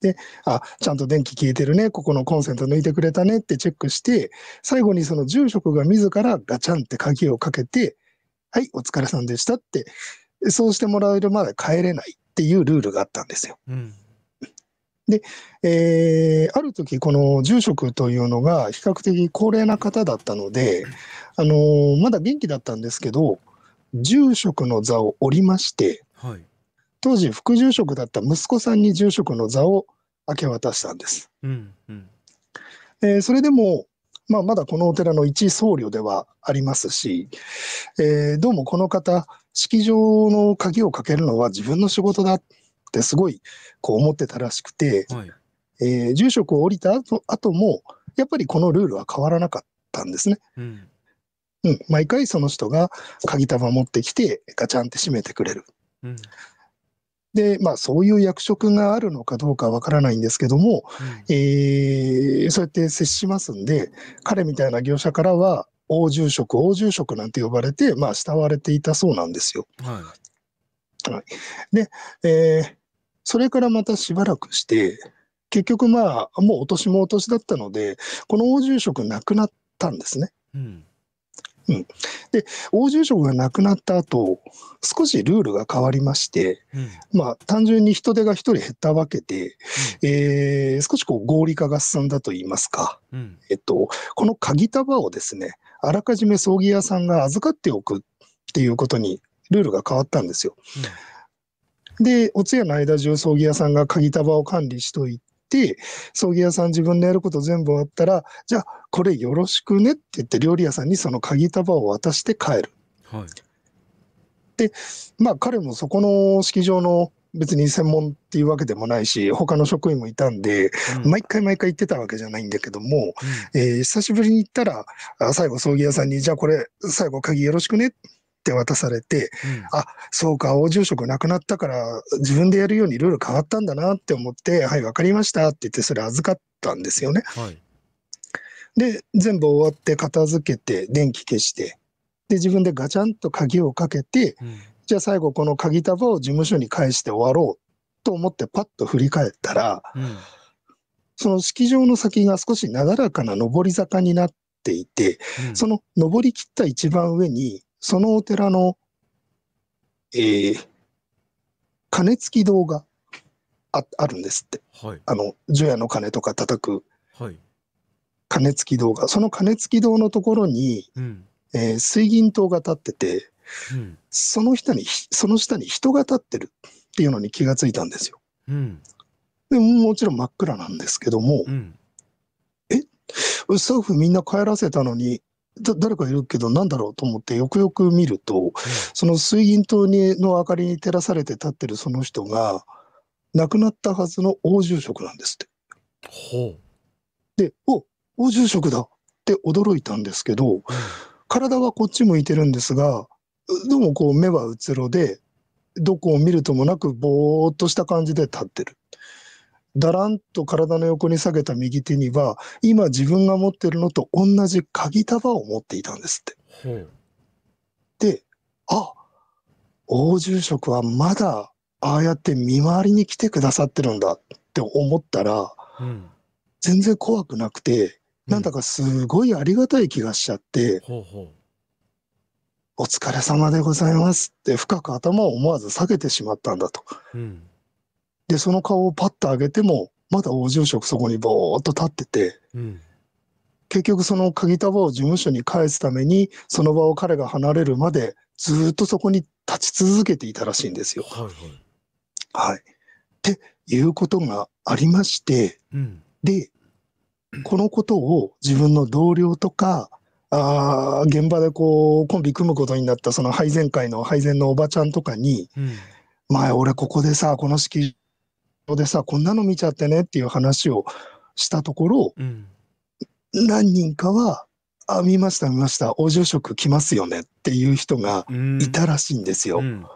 で、あ、ちゃんと電気消えてるね、ここのコンセント抜いてくれたねってチェックして、最後にその住職が自らガチャンって鍵をかけて、はい、お疲れさんでしたって、そうしてもらえるまで帰れないっていうルールがあったんですよ。うん、で、えー、ある時この住職というのが比較的高齢な方だったので、あのー、まだ元気だったんですけど、住職の座を降りまして、はい、当時副住職だった息子さんに住職の座を明け渡したんです。うんうんえー、それでも、まあ、まだこのお寺の一僧侶ではありますし、えー、どうもこの方式場の鍵をかけるのは自分の仕事だってすごいこう思ってたらしくて、はい、えー、住職を降りた後後もやっぱりこのルールは変わらなかったんですね。うんうん、毎回その人が鍵束持ってきてガチャンって閉めてくれる。うんで、まあ、そういう役職があるのかどうかわからないんですけども、うん、えー、そうやって接しますんで、彼みたいな業者からは、王住職、王住職なんて呼ばれて、まあ、慕われていたそうなんですよ。はい。はい、で、えー、それからまたしばらくして、結局まあ、もうお年もお年だったので、この王住職亡くなったんですね。うんうん、で王住職が亡くなった後少しルールが変わりまして、うん、まあ、単純に人手が1人減ったわけで、うん、えー、少しこう合理化が進んだといいますか、うん、えっと、この鍵束をですねあらかじめ葬儀屋さんが預かっておくっていうことにルールが変わったんですよ。でお通夜の間中葬儀屋さんが鍵束を管理しとい、葬儀屋さん自分のやること全部終わったら、じゃあこれよろしくねって言って料理屋さんにその鍵束を渡して帰る。はい、で、まあ彼もそこの式場の別に専門っていうわけでもないし他の職員もいたんで、うん、毎回毎回行ってたわけじゃないんだけども、うん、えー、久しぶりに行ったら最後葬儀屋さんに「じゃあこれ最後鍵よろしくね」って渡されて、うん、あそうか大住職なくなったから自分でやるようにルール変わったんだなって思って「はい分かりました」って言ってそれ預かったんですよね。はい、で全部終わって片付けて電気消してで自分でガチャンと鍵をかけて、うん、じゃあ最後この鍵束を事務所に返して終わろうと思ってパッと振り返ったら、うん、その式場の先が少しなだらかな上り坂になって。いて、うん、その登りきった一番上にそのお寺の、えー、鐘付き堂がああるんですって、はい、あの除夜の鐘とか叩く鐘付き堂が、その鐘付き堂のところに、うん、えー、水銀塔が立ってて、うん、その下にその下に人が立ってるっていうのに気がついたんですよ。うん、でもちろん真っ暗なんですけども、うん、えスタッフみんな帰らせたのに誰かいるけどなんだろうと思ってよくよく見ると、その水銀灯にの明かりに照らされて立ってるその人が亡くなったはずの王住職なんですって。ほで「お王住職だ!」って驚いたんですけど、体はこっち向いてるんですがどうもこう目はうつろでどこを見るともなくぼーっとした感じで立ってる。だらんと体の横に下げた右手には、今自分が持ってるのと同じ鍵束を持っていたんですって。で、あ、大住職はまだああやって見回りに来てくださってるんだって思ったら、うん、全然怖くなくて、なんだかすごいありがたい気がしちゃって、うん、お疲れ様でございますって深く頭を思わず下げてしまったんだと。うんで、その顔をパッと上げても、まだ大住職そこにぼーっと立ってて、結局その鍵束を事務所に返すために、その場を彼が離れるまで、ずっとそこに立ち続けていたらしいんですよ。はい、はいっていうことがありまして、で、このことを自分の同僚とか、あ現場でこうコンビ組むことになったその配膳会の配膳のおばちゃんとかに、うん、前俺ここでさこの式でさこんなの見ちゃってねっていう話をしたところ、うん、何人かは「あ見ました見ましたお住職来ますよね」っていう人がいたらしいんですよ。うん、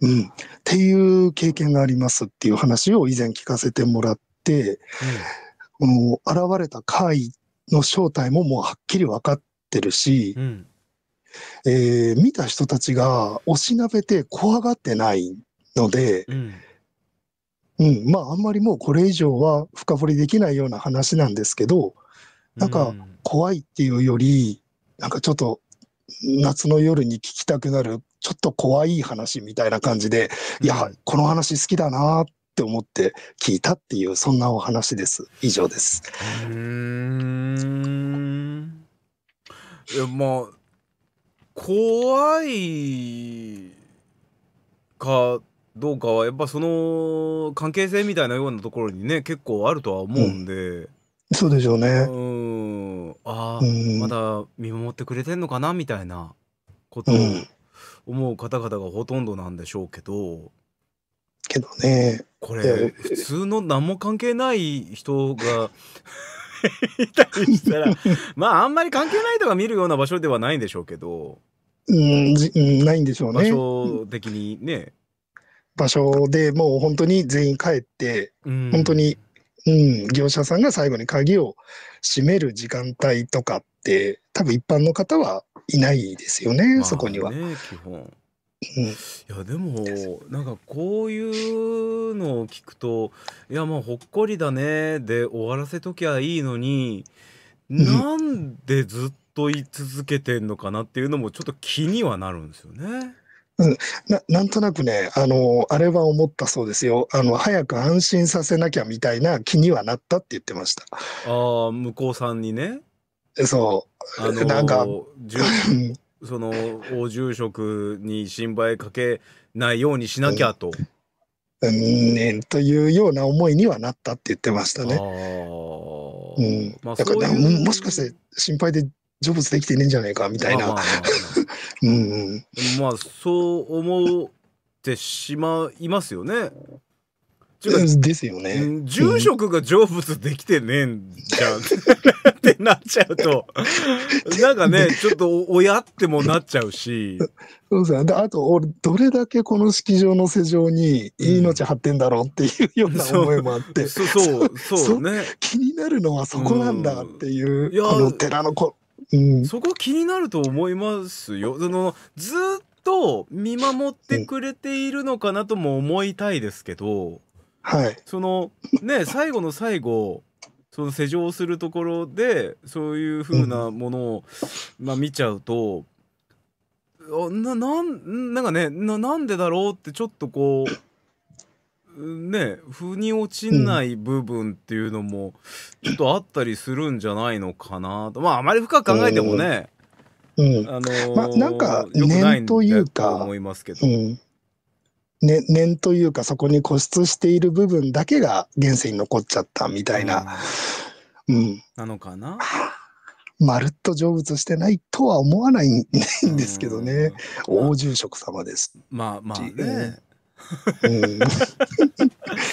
うん、っていう経験がありますっていう話を以前聞かせてもらって、うん、この現れた会の正体ももうはっきり分かってるし、うん、えー、見た人たちがおしなべて怖がってないので、ううん、まああんまりもうこれ以上は深掘りできないような話なんですけどなんか怖いっていうより、うん、なんかちょっと夏の夜に聞きたくなるちょっと怖い話みたいな感じで、うん、いやこの話好きだなって思って聞いたっていうそんなお話です以上です。うんいやまあ怖いかどうかはやっぱその関係性みたいなようなところにね結構あるとは思うんで、うん、そうでしょうねうんああ、うん、まだ見守ってくれてんのかなみたいなことを思う方々がほとんどなんでしょうけど、けどねこれ普通の何も関係ない人が いたりしたらまああんまり関係ないとか見るような場所ではないんでしょうけどうん、ないんでしょうね場所的にね場所でもう本当に全員帰って、本当に、うん、業者さんが最後に鍵を閉める時間帯とかって多分一般の方はいないですよね、そこには。基本いやでもなんかこういうのを聞くといやまあほっこりだねで終わらせときゃいいのに、なんでずっと言い続けてんのかなっていうのもちょっと気にはなるんですよね。うん、ななんとなくねあの、あれは思ったそうですよあの、早く安心させなきゃみたいな気にはなったって言ってました。ああ、向こうさんにね。そう、あのー、なんか。その大住職に心配かけないようにしなきゃと。うん、うんね、というような思いにはなったって言ってましたね。あうんまあ、だからもしかして心配で成仏できてねえんじゃねえかみたいな。まあそう思ってしまいますよね。ですよね。住職が成仏できてねえんじゃん、ってなっちゃうと、なんかね、ちょっと親ってもなっちゃうし。そうですね。であと、俺、どれだけこの式場の施錠に命張ってんだろうっていうような思いもあって。うん、そう、そう、そうね。気になるのはそこなんだっていう、うん、いやあの寺のこうん、そこ気になると思いますよ。そのずっと見守ってくれているのかなとも思いたいですけど、はい、そのね最後の最後その施錠するところでそういう風なものを、うん、まあ、見ちゃうとななんなんかねなんでだろうってちょっとこうね腑に落ちない部分っていうのもちょっとあったりするんじゃないのかなとまああまり深く考えてもね、うん、あのー、まあ、なんか念というか思いますけど、うんね、念というかそこに固執している部分だけが現世に残っちゃったみたいな、うん、うん、なのかなまるっと成仏してないとは思わないんですけどね、うん、大住職様ですまあまあね、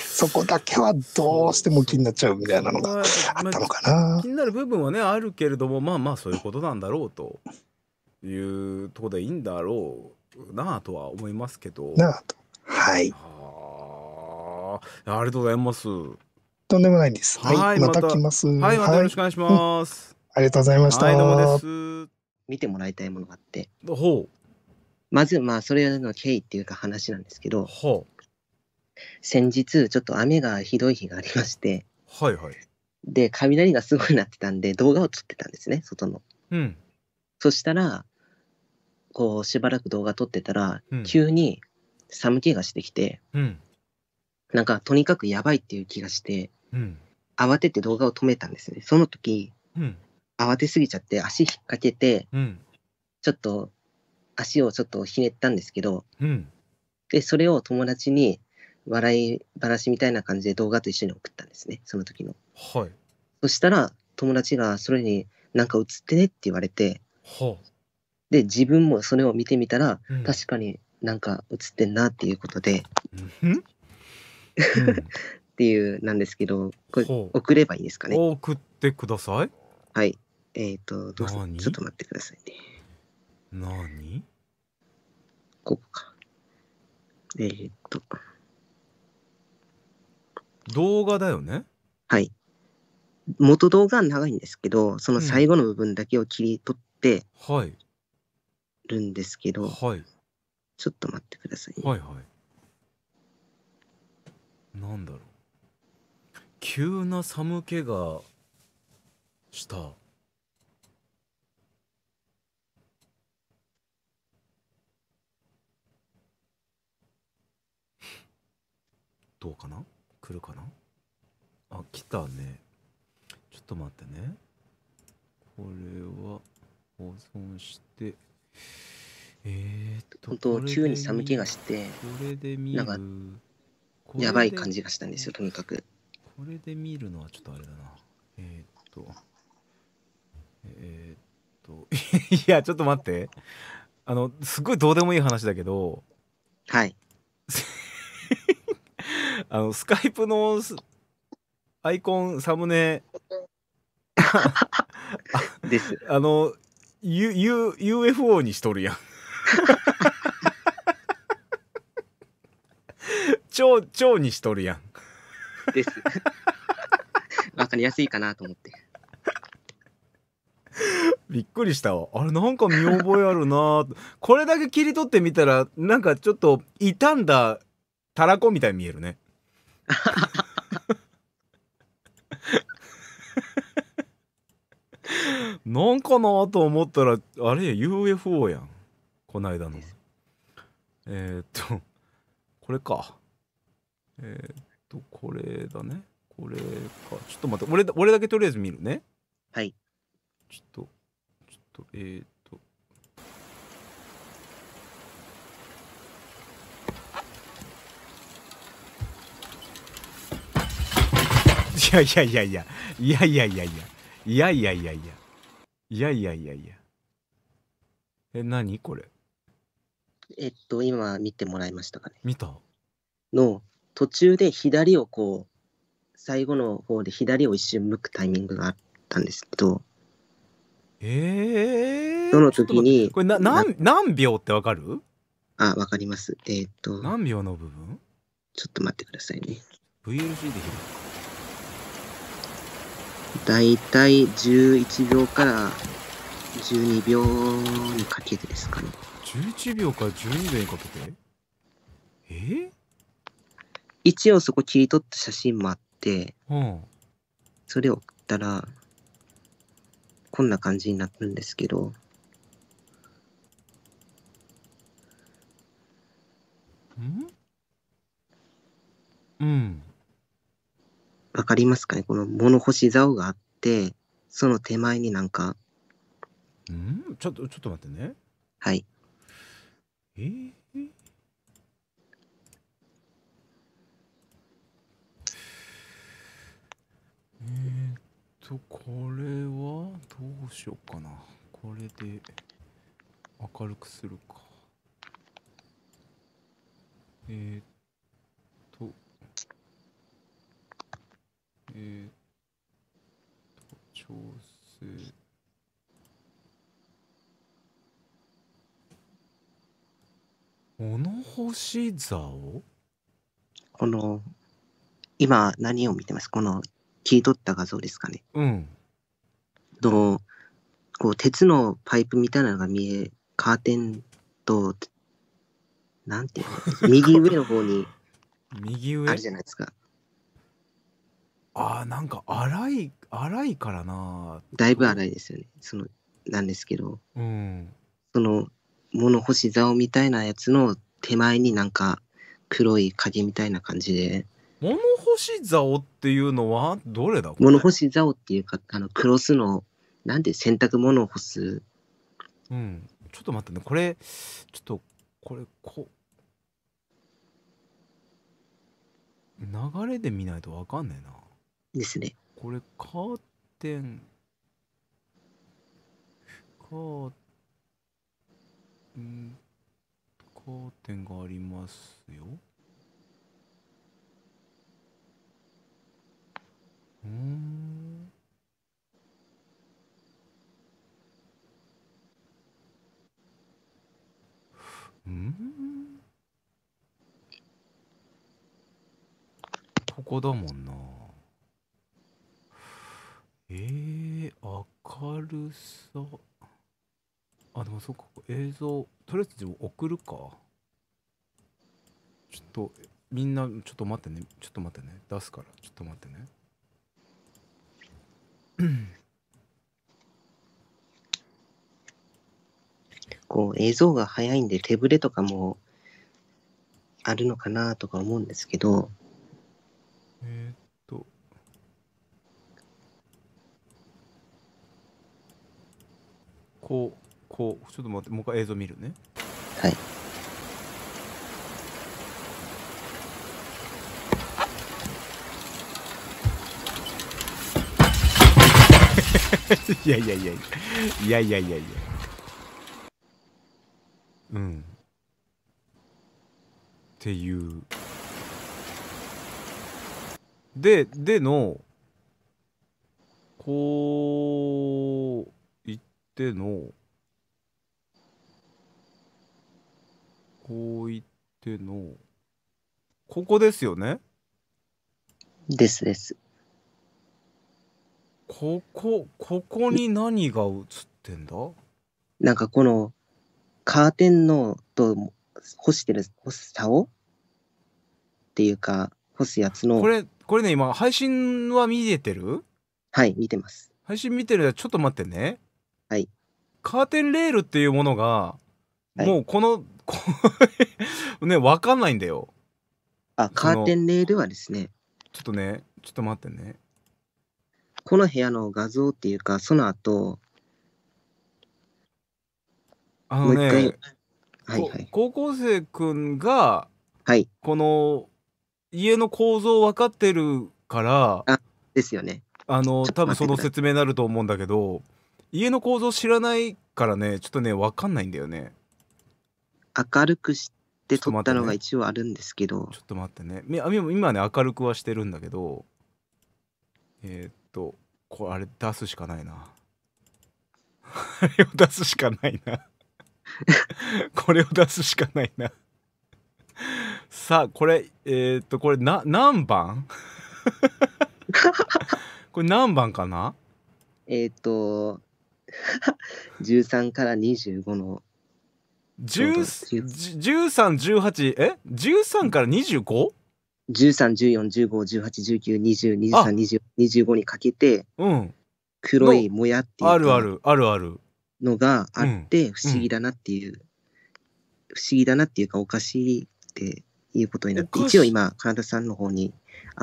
そこだけはどうしても気になっちゃうみたいなのがあったのかな。気になる部分はねあるけれどもまあまあそういうことなんだろうというとこでいいんだろうなあとは思いますけど。なあと。はい。ありがとうございます。とんでもないです。はい、はい、また来ます。はい、またよろしくお願いします。うん、ありがとうございました。はい、どうもです。見てもらいたいものがあって。ほう。まず、まあ、それの経緯っていうか話なんですけど、先日、ちょっと雨がひどい日がありまして、はいはい。で、雷がすごいなってたんで、動画を撮ってたんですね、外の。うん。そしたら、こう、しばらく動画撮ってたら、うん、急に寒気がしてきて、うん、なんか、とにかくやばいっていう気がして、うん、慌てて動画を止めたんですね。その時、うん、慌てすぎちゃって、足引っ掛けて、ちょっと足をちょっとひねったんですけど、うん、でそれを友達に笑い話みたいな感じで動画と一緒に送ったんですねその時の。はい、そしたら友達がそれになんか映ってねって言われて、はで自分もそれを見てみたら、うん、確かになんか映ってんなっていうことで、うん、っていうなんですけどこれ送ればいいですかね送ってくださいはいえっ、ー、とちょっと待ってくださいね何ここか。えー、っと。動画だよねはい。元動画は長いんですけど、その最後の部分だけを切り取ってるんですけど、はい、ちょっと待ってください、ね、はいはい。なんだろう。急な寒気がした。どうかな来るかなあ来たねちょっと待ってねこれは保存してえー、っと本当急に寒気がしてこれで見るなんかやばい感じがしたんですよとにかくこれで見るのはちょっとあれだなえー、っとえー、っと いやちょっと待ってあのすごいどうでもいい話だけどはい あのスカイプのアイコンサムネ ですあの U U UFO にしとるやん 超超にしとるやんですわかりやすいかなと思ってびっくりしたわあれなんか見覚えあるなこれだけ切り取ってみたらなんかちょっと傷んだたらこみたいに見えるね。なんかなと思ったらあれや UFO やんこないだのえー、っとこれかえー、っとこれだねこれかちょっと待って俺俺だけとりあえず見るねはいちょっとちょっとえー、っやいやいやいや。いやいやいやいや。いやいやいやいや。いやいやいやいや。え、何これ。えっと、今見てもらいましたかね。見たの、途中で左をこう、最後の方で左を一瞬向くタイミングがあったんですけど。ええー。その時に。これな、何、何秒ってわかるあ、わかります。えー、っと。何秒の部分ちょっと待ってくださいね。VLC で開くか。だいたい11秒から12秒にかけてですかね。11秒から12秒にかけてえ一応そこ切り取った写真もあって、うん、それを送ったら、こんな感じになるんですけど、んうん。わかりますかねこの物干し竿があって、その手前になんか。んちょっと、ちょっと待ってね。はい。えー、えー、っと、これはどうしようかな。これで明るくするか。えー、えー、調整。物干し竿この、今何を見てますこの切り取った画像ですかね。うん。どうこう鉄のパイプみたいなのが見え、カーテンと、なんていうの 右上の方に、右上あるじゃないですか。あなんか荒い荒いからなだいぶ荒いですよねそのなんですけど、うん、その物干し竿みたいなやつの手前になんか黒い影みたいな感じで物干し竿っていうのはどれだ物干し竿っていうかあのクロスのなんで洗濯物を干すうんちょっと待ってねこれちょっとこれこう流れで見ないと分かんねえなですね。これカーテン、カー、んカーテンがありますよ。うん。うんここだもんな。えー、明るさ。あ、でもそっか、映像、とりあえず自送るか。ちょっと、みんな、ちょっと待ってね、ちょっと待ってね、出すから、ちょっと待ってね。結 構映像が早いんで手ぶれとかもあるのかなとか思うんですけど。えー、こうこうちょっと待ってもう一回映像見るねはい いやいやいやいやいやいやいやうんっていうででのこうってのこういってのここですよねですですここここに何が映ってんだなんかこのカーテンのと干してる干す竿っていうか干すやつのこれこれね今配信は見えてるはい見てます配信見てるちょっと待ってねカーテンレールっていうものが、はい、もうこのこ ね分かんないんだよあカーテンレールはですねちょっとねちょっと待ってねこの部屋の画像っていうかその後あのね、はいはい、高校生くんが、はい、この家の構造分かってるからですよねあの多分その説明になると思うんだけど家の構造知らないからねちょっとね分かんないんだよね明るくして撮ったのが一応あるんですけどちょっと待ってね今ね明るくはしてるんだけどえー、っとこれあれ出すしかないな あれを出すしかないな これを出すしかないなさあこれえー、っとこれな何番 これ何番かなえー、っと13から25の1318え13から 25?13、14、15、18、19、20、23、20、25にかけて、黒いもやっていうあるあるあるあるのがあって不思議だなっていう、不思議だなっていうかおかしいっていうことになって一応今カナダさんの方に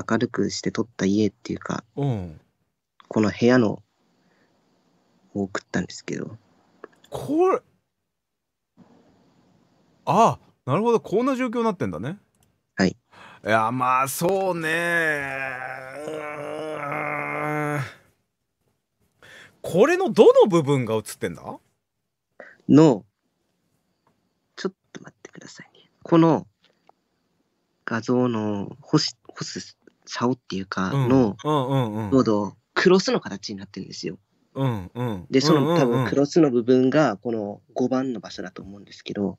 明るくして撮った家っていうか、この部屋の送ったんですけど。これあなるほどこんな状況になってんだね。はいいやまあそうねこれのどの部分が映ってんだのちょっと待ってくださいねこの画像の干し干す竿っていうかのコうドクロスの形になってるんですよ。うんうん、でその、多分クロスの部分がこの5番の場所だと思うんですけど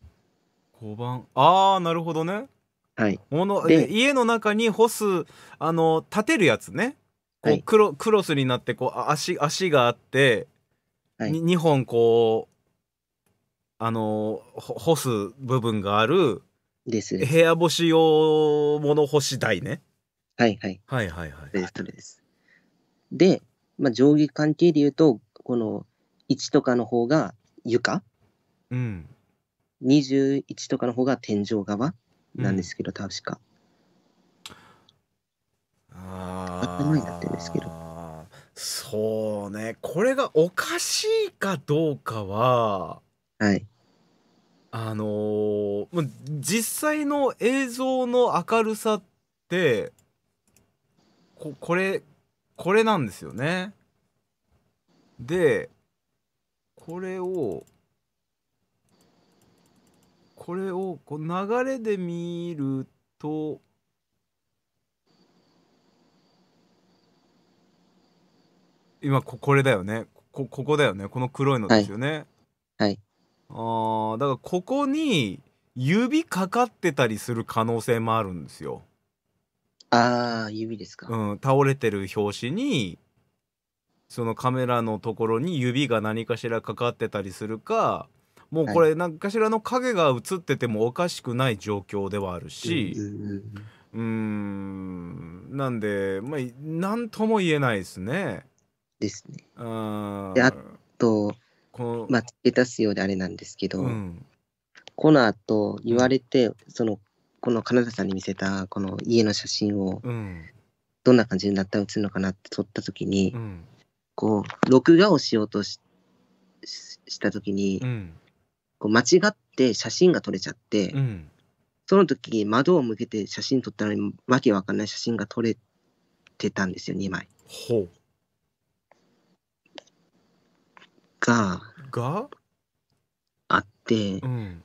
5番ああなるほどねはいもの家の中に干すあの立てるやつねこうクロはい、クロスになってこう足足があって、はい、2本こうあの干す部分があるです部屋干し用物干し台ねはいはいはいはいはいでまあ、上下関係で言うと、この1とかの方が床、うん、21とかの方が天井側なんですけど、うん、確か。ああ。頭になってるんですけど。そうね。これがおかしいかどうかは、はい。あのー、実際の映像の明るさってここれこれなんですよねでこれをこれをこう流れで見ると今ここれだよねこここだよねこの黒いのですよね。はい、ああだからここに指かかってたりする可能性もあるんですよ。ああ、指ですか。うん、倒れてる拍子にそのカメラのところに指が何かしらかかってたりするかもうこれ何かしらの影が映っててもおかしくない状況ではあるし、うーんなんでまあ何とも言えないですね。ですね。あであとこのまあ付け足すようであれなんですけど、うんこの後言われて、そのこの金田さんに見せたこの家の写真をどんな感じになったら写るのかなって撮った時に、うん、こう録画をしようとしした時に、うん、こう間違って写真が撮れちゃって、うん、その時窓を向けて写真撮ったのにわけわかんない写真が撮れてたんですよ2枚。ほうががあって、うん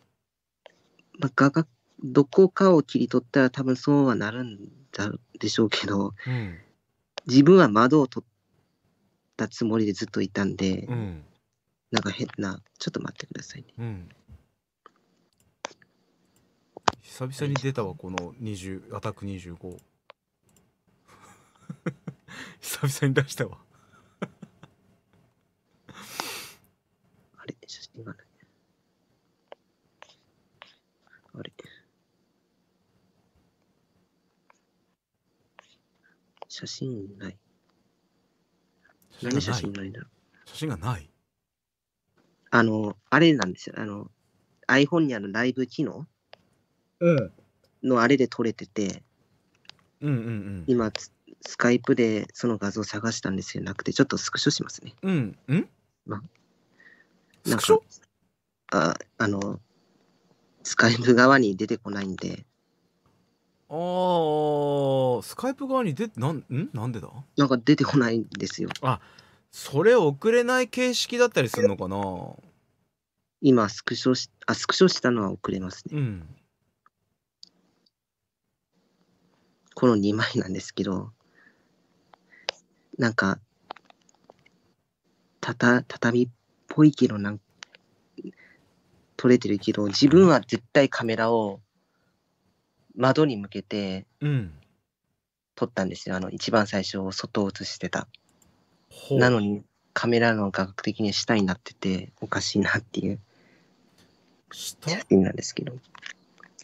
まあ、画角どこかを切り取ったら多分そうはなるんだでしょうけど、うん、自分は窓を取ったつもりでずっといたんで、うん、なんか変なちょっと待ってくださいね、うん、久々に出たわこの20アタック25 久々に出したわあれ写真がないあれ写真ない。何写真ないだろう。写真がないあの、あれなんですよ。あの、iPhone にあるライブ機能うん。のあれで撮れてて、うんうんうん。今、スカイプでその画像探したんですよ。なくて、ちょっとスクショしますね。うん。うんまスなんかクショああの、スカイプ側に出てこないんで、ああ、スカイプ側にでなんんなんでだなんか出てこないんですよ。あそれ送れない形式だったりするのかな今、スクショし、あ、スクショしたのは送れますね。うんこの2枚なんですけど、なんか、たた、畳っぽいけど、なん取れてるけど、自分は絶対カメラを窓に向けて撮ったんですよ。あの、一番最初、外を映してた。なのに、カメラの画角的に下になってて、おかしいなっていう写真なんですけど。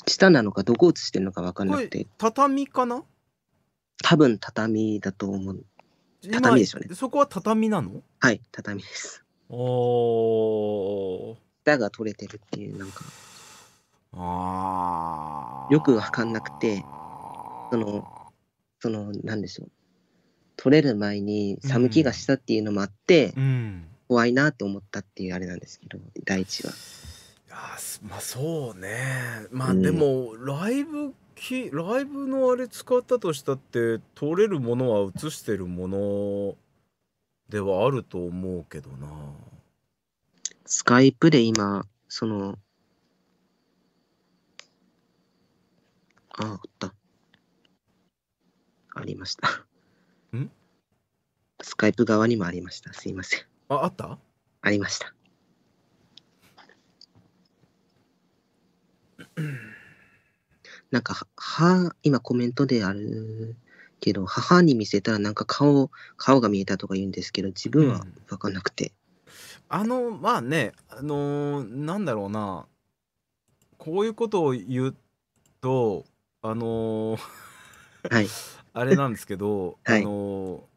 下なのか、どこ映してるのか分かんなくて、畳かな多分畳だと思う。畳でしょうねそこは畳なのはい、畳です。おー下が取れてるっていう、なんか、よくわかんなくて、その、その、なんでしょう。取れる前に寒気がしたっていうのもあって、うん、怖いなと思ったっていうあれなんですけど、第一は。あまあそうねまあでも、ライブきライブのあれ使ったとしたって撮れるものは映してるものではあると思うけどなスカイプで今そのああ、った。ありました。んスカイプ側にもありました。すいません。あ、あったありました。なんか、は、今コメントであるけど、母に見せたらなんか顔、顔が見えたとか言うんですけど、自分は分かんなくて。うん、あの、まあね、あのー、なんだろうな、こういうことを言うと、あのー、はい、あれなんですけど、はい、あの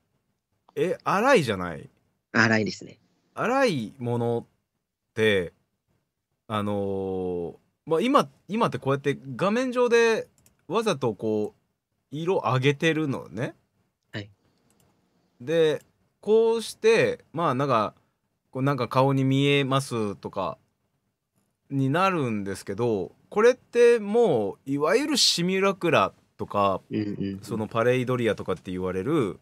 ー、え粗いじゃない粗いですね粗いものってあのー、まあ今今ってこうやって画面上でわざとこう色上げてるのねはいでこうしてまあなんかこうなんか顔に見えますとかになるんですけどこれってもういわゆるシミュラクラとか、うんうん、そのパレイドリアとかって言われる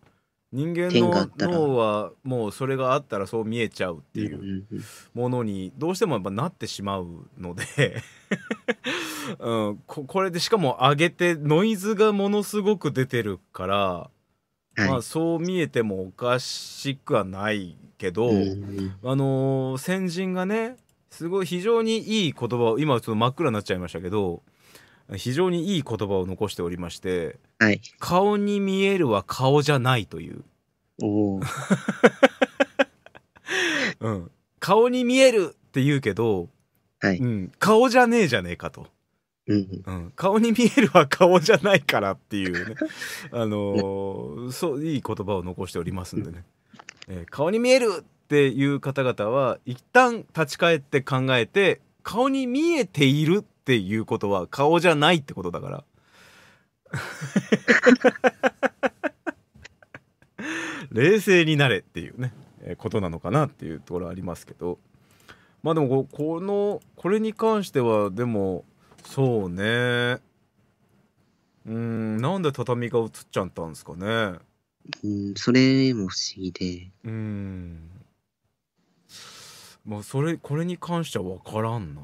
人間の脳はもうそれがあったらそう見えちゃうっていうものにどうしてもやっぱなってしまうので うん、ここれでしかも上げてノイズがものすごく出てるから、はい、まあ、そう見えてもおかしくはないけど、うんうん、あのー、先人がねすごい非常にいい言葉を今ちょっと真っ暗になっちゃいましたけど非常にいい言葉を残しておりまして、はい、顔に見えるは顔じゃないという。うん、顔に見えるって言うけど、はいうん、顔じゃねえじゃねえかと。うん、うん、顔に見えるは顔じゃないからっていうね あのー、そういい言葉を残しておりますんでね、えー、顔に見えるっていう方々は一旦立ち返って考えて顔に見えているっていうことは顔じゃないってことだから。冷静になれっていうね、えー、ことなのかなっていうところありますけどまあでもこのこれに関してはでもそうねうんなんで畳が映っちゃったんですかねうんそれも不思議でうんもうそれこれに関しては分からんな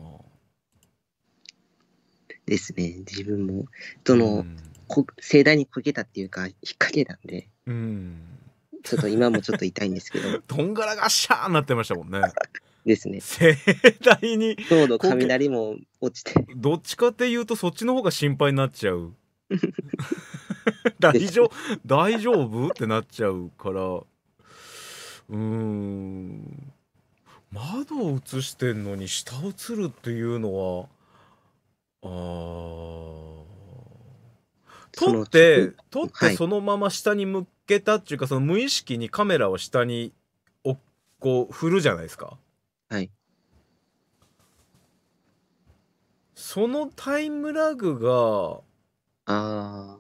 ですね自分もどの、うん、こ盛大にこけたっていうか引っ掛けたんで、うん、ちょっと今もちょっと痛いんですけどと んがらがっしゃーなってましたもんねですね盛大にどうの雷も落ちてどっちかっていうとそっちの方が心配になっちゃう 大丈夫大丈夫ってなっちゃうからうん窓を映してんのに下を映るっていうのはあ撮って撮ってそのまま下に向けたっていうか、はい、その無意識にカメラを下におこう振るじゃないですか。はいそのタイムラグがあ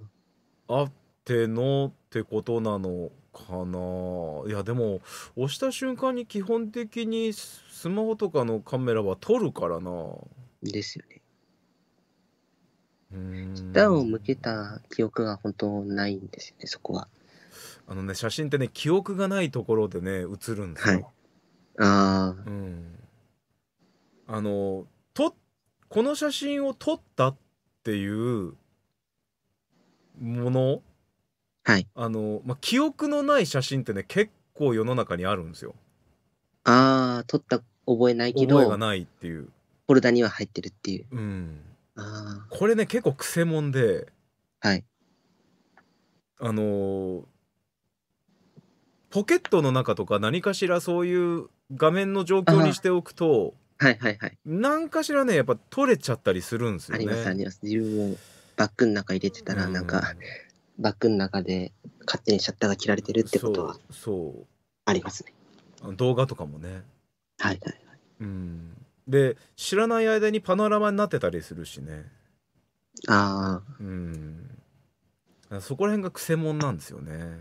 ってのってことなのかないやでも押した瞬間に基本的にスマホとかのカメラは撮るからなですよね。うん下を向けた記憶が本当ないんですよね、そこは。あのね、写真ってね、記憶がないところでね、写るんですよ。はい、ああ。うん。あの、と、この写真を撮ったっていうものはいあの、まあ、記憶のない写真ってね結構世の中にあるんですよああ撮った覚えないけど覚えがないっていうフォルダには入ってるっていううんあこれね結構くせもんではいあのーポケットの中とか何かしらそういう画面の状況にしておくとはいはいはい何かしらねやっぱ取れちゃったりするんですよあね。りますあります自分バッグの中入れてたらなんか、バックの中で勝手にシャッターが切られてるってことはそうありますね動画とかもねはいはいはいうんで知らない間にパノラマになってたりするしねああうんそこら辺がくせ者なんですよね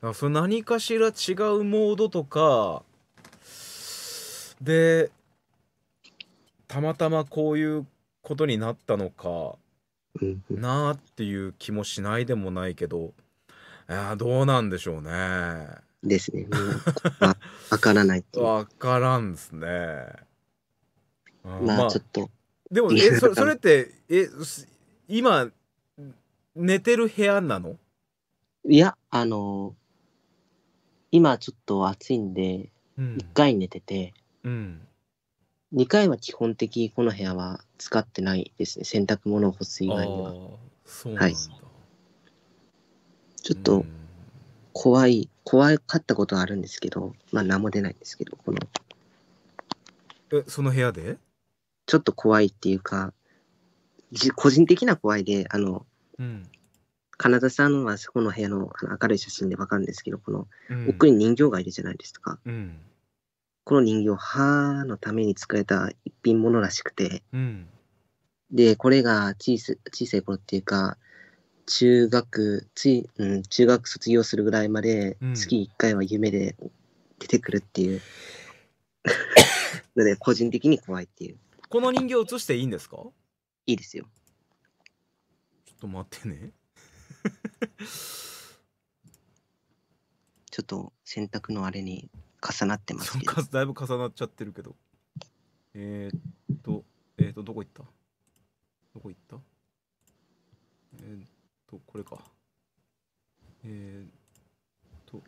だかその何かしら違うモードとかでたまたまこういうことになったのかなあっていう気もしないでもないけど、あどうなんでしょうね。ですね。も わからないってわからんですね。まあまあ、ちょっと。でも、え、そそれって、え、す今、寝てる部屋なのいや、あの今ちょっと暑いんで、う一ん。回寝てて、うん。2回は基本的にこの部屋は使ってないですね洗濯物を干す以外にははい、ちょっと怖い怖かったことはあるんですけどまあ何も出ないんですけどこのえその部屋でちょっと怖いっていうかじ個人的な怖いであの、うん、金田さんはそこの部屋の明るい写真で分かるんですけどこの、うん、奥に人形がいるじゃないですか、うん、この人形母のために作られた一品ものらしくて、うん、でこれが小さ小さい頃っていうか中学つうん、中学卒業するぐらいまで月1回は夢で出てくるっていう、の、うん、で個人的に怖いっていうこの人形写していいんですかいいですよちょっと待ってね ちょっと洗濯のあれに重なってますけど。だいぶ重なっちゃってるけど。えー、っと、えー、っと、どこ行ったどこ行ったえー、っと、これか。えっと。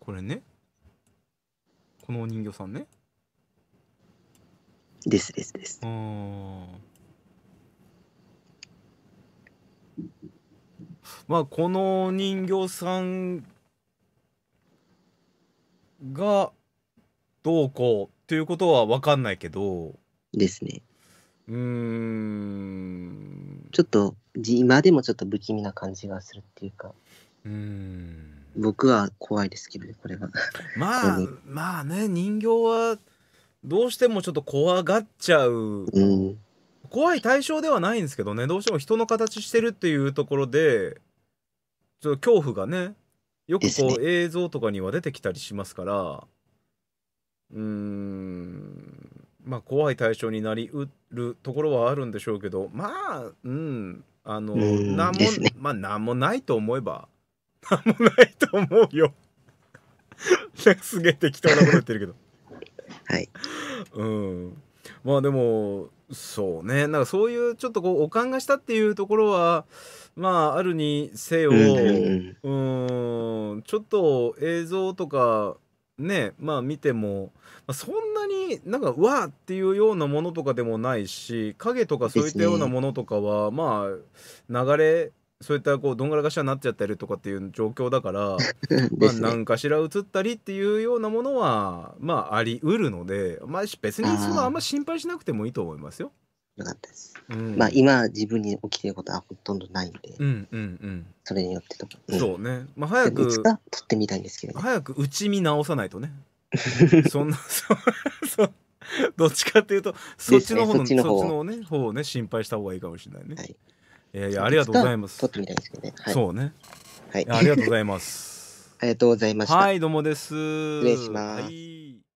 これね。このお人形さんね。ですですです。ああ。まあこの人形さんがどうこうっていうことは分かんないけどですねうーんちょっと今でもちょっと不気味な感じがするっていうかうん僕は怖いですけどねこれは まあまあね人形はどうしてもちょっと怖がっちゃう、怖い対象ではないんですけどねどうしても人の形してるっていうところでちょっと恐怖がねよくこう映像とかには出てきたりしますから、うーんまあ怖い対象になりうるところはあるんでしょうけどまあうんあの何も、ね、まあ何もないと思えば何 もないと思うよ すげえ適当なこと言ってるけど はいうんまあでもそうねなんかそういうちょっとこうおかんがしたっていうところはまああるにせよ、うん、ちょっと映像とかねまあ見ても、まあ、そんなになんかわーっていうようなものとかでもないし影とかそういったようなものとかは、まあ流れそういったこうどんがらがしになっちゃったりとかっていう状況だから、まあ何かしら移ったりっていうようなものはまあありうるので、まあ、別にそのあんま心配しなくてもいいと思いますよ。よかったです。うん、まあ今自分に起きてることはほとんどないんで、うんうんうん、それによってと、うん、そうね、まあ、早く取ってみたいんですけど、ね、早く打ち見直さないとね そんなそうどっちかっていうとそっちの方の、ね、そっちの方ね方をね心配した方がいいかもしれないね。はいいやいや、ありがとうございます。撮ってみたいですけどね。はい、そうね。はい。ありがとうございます。ありがとうございました。はい、どうもです。失礼します。はい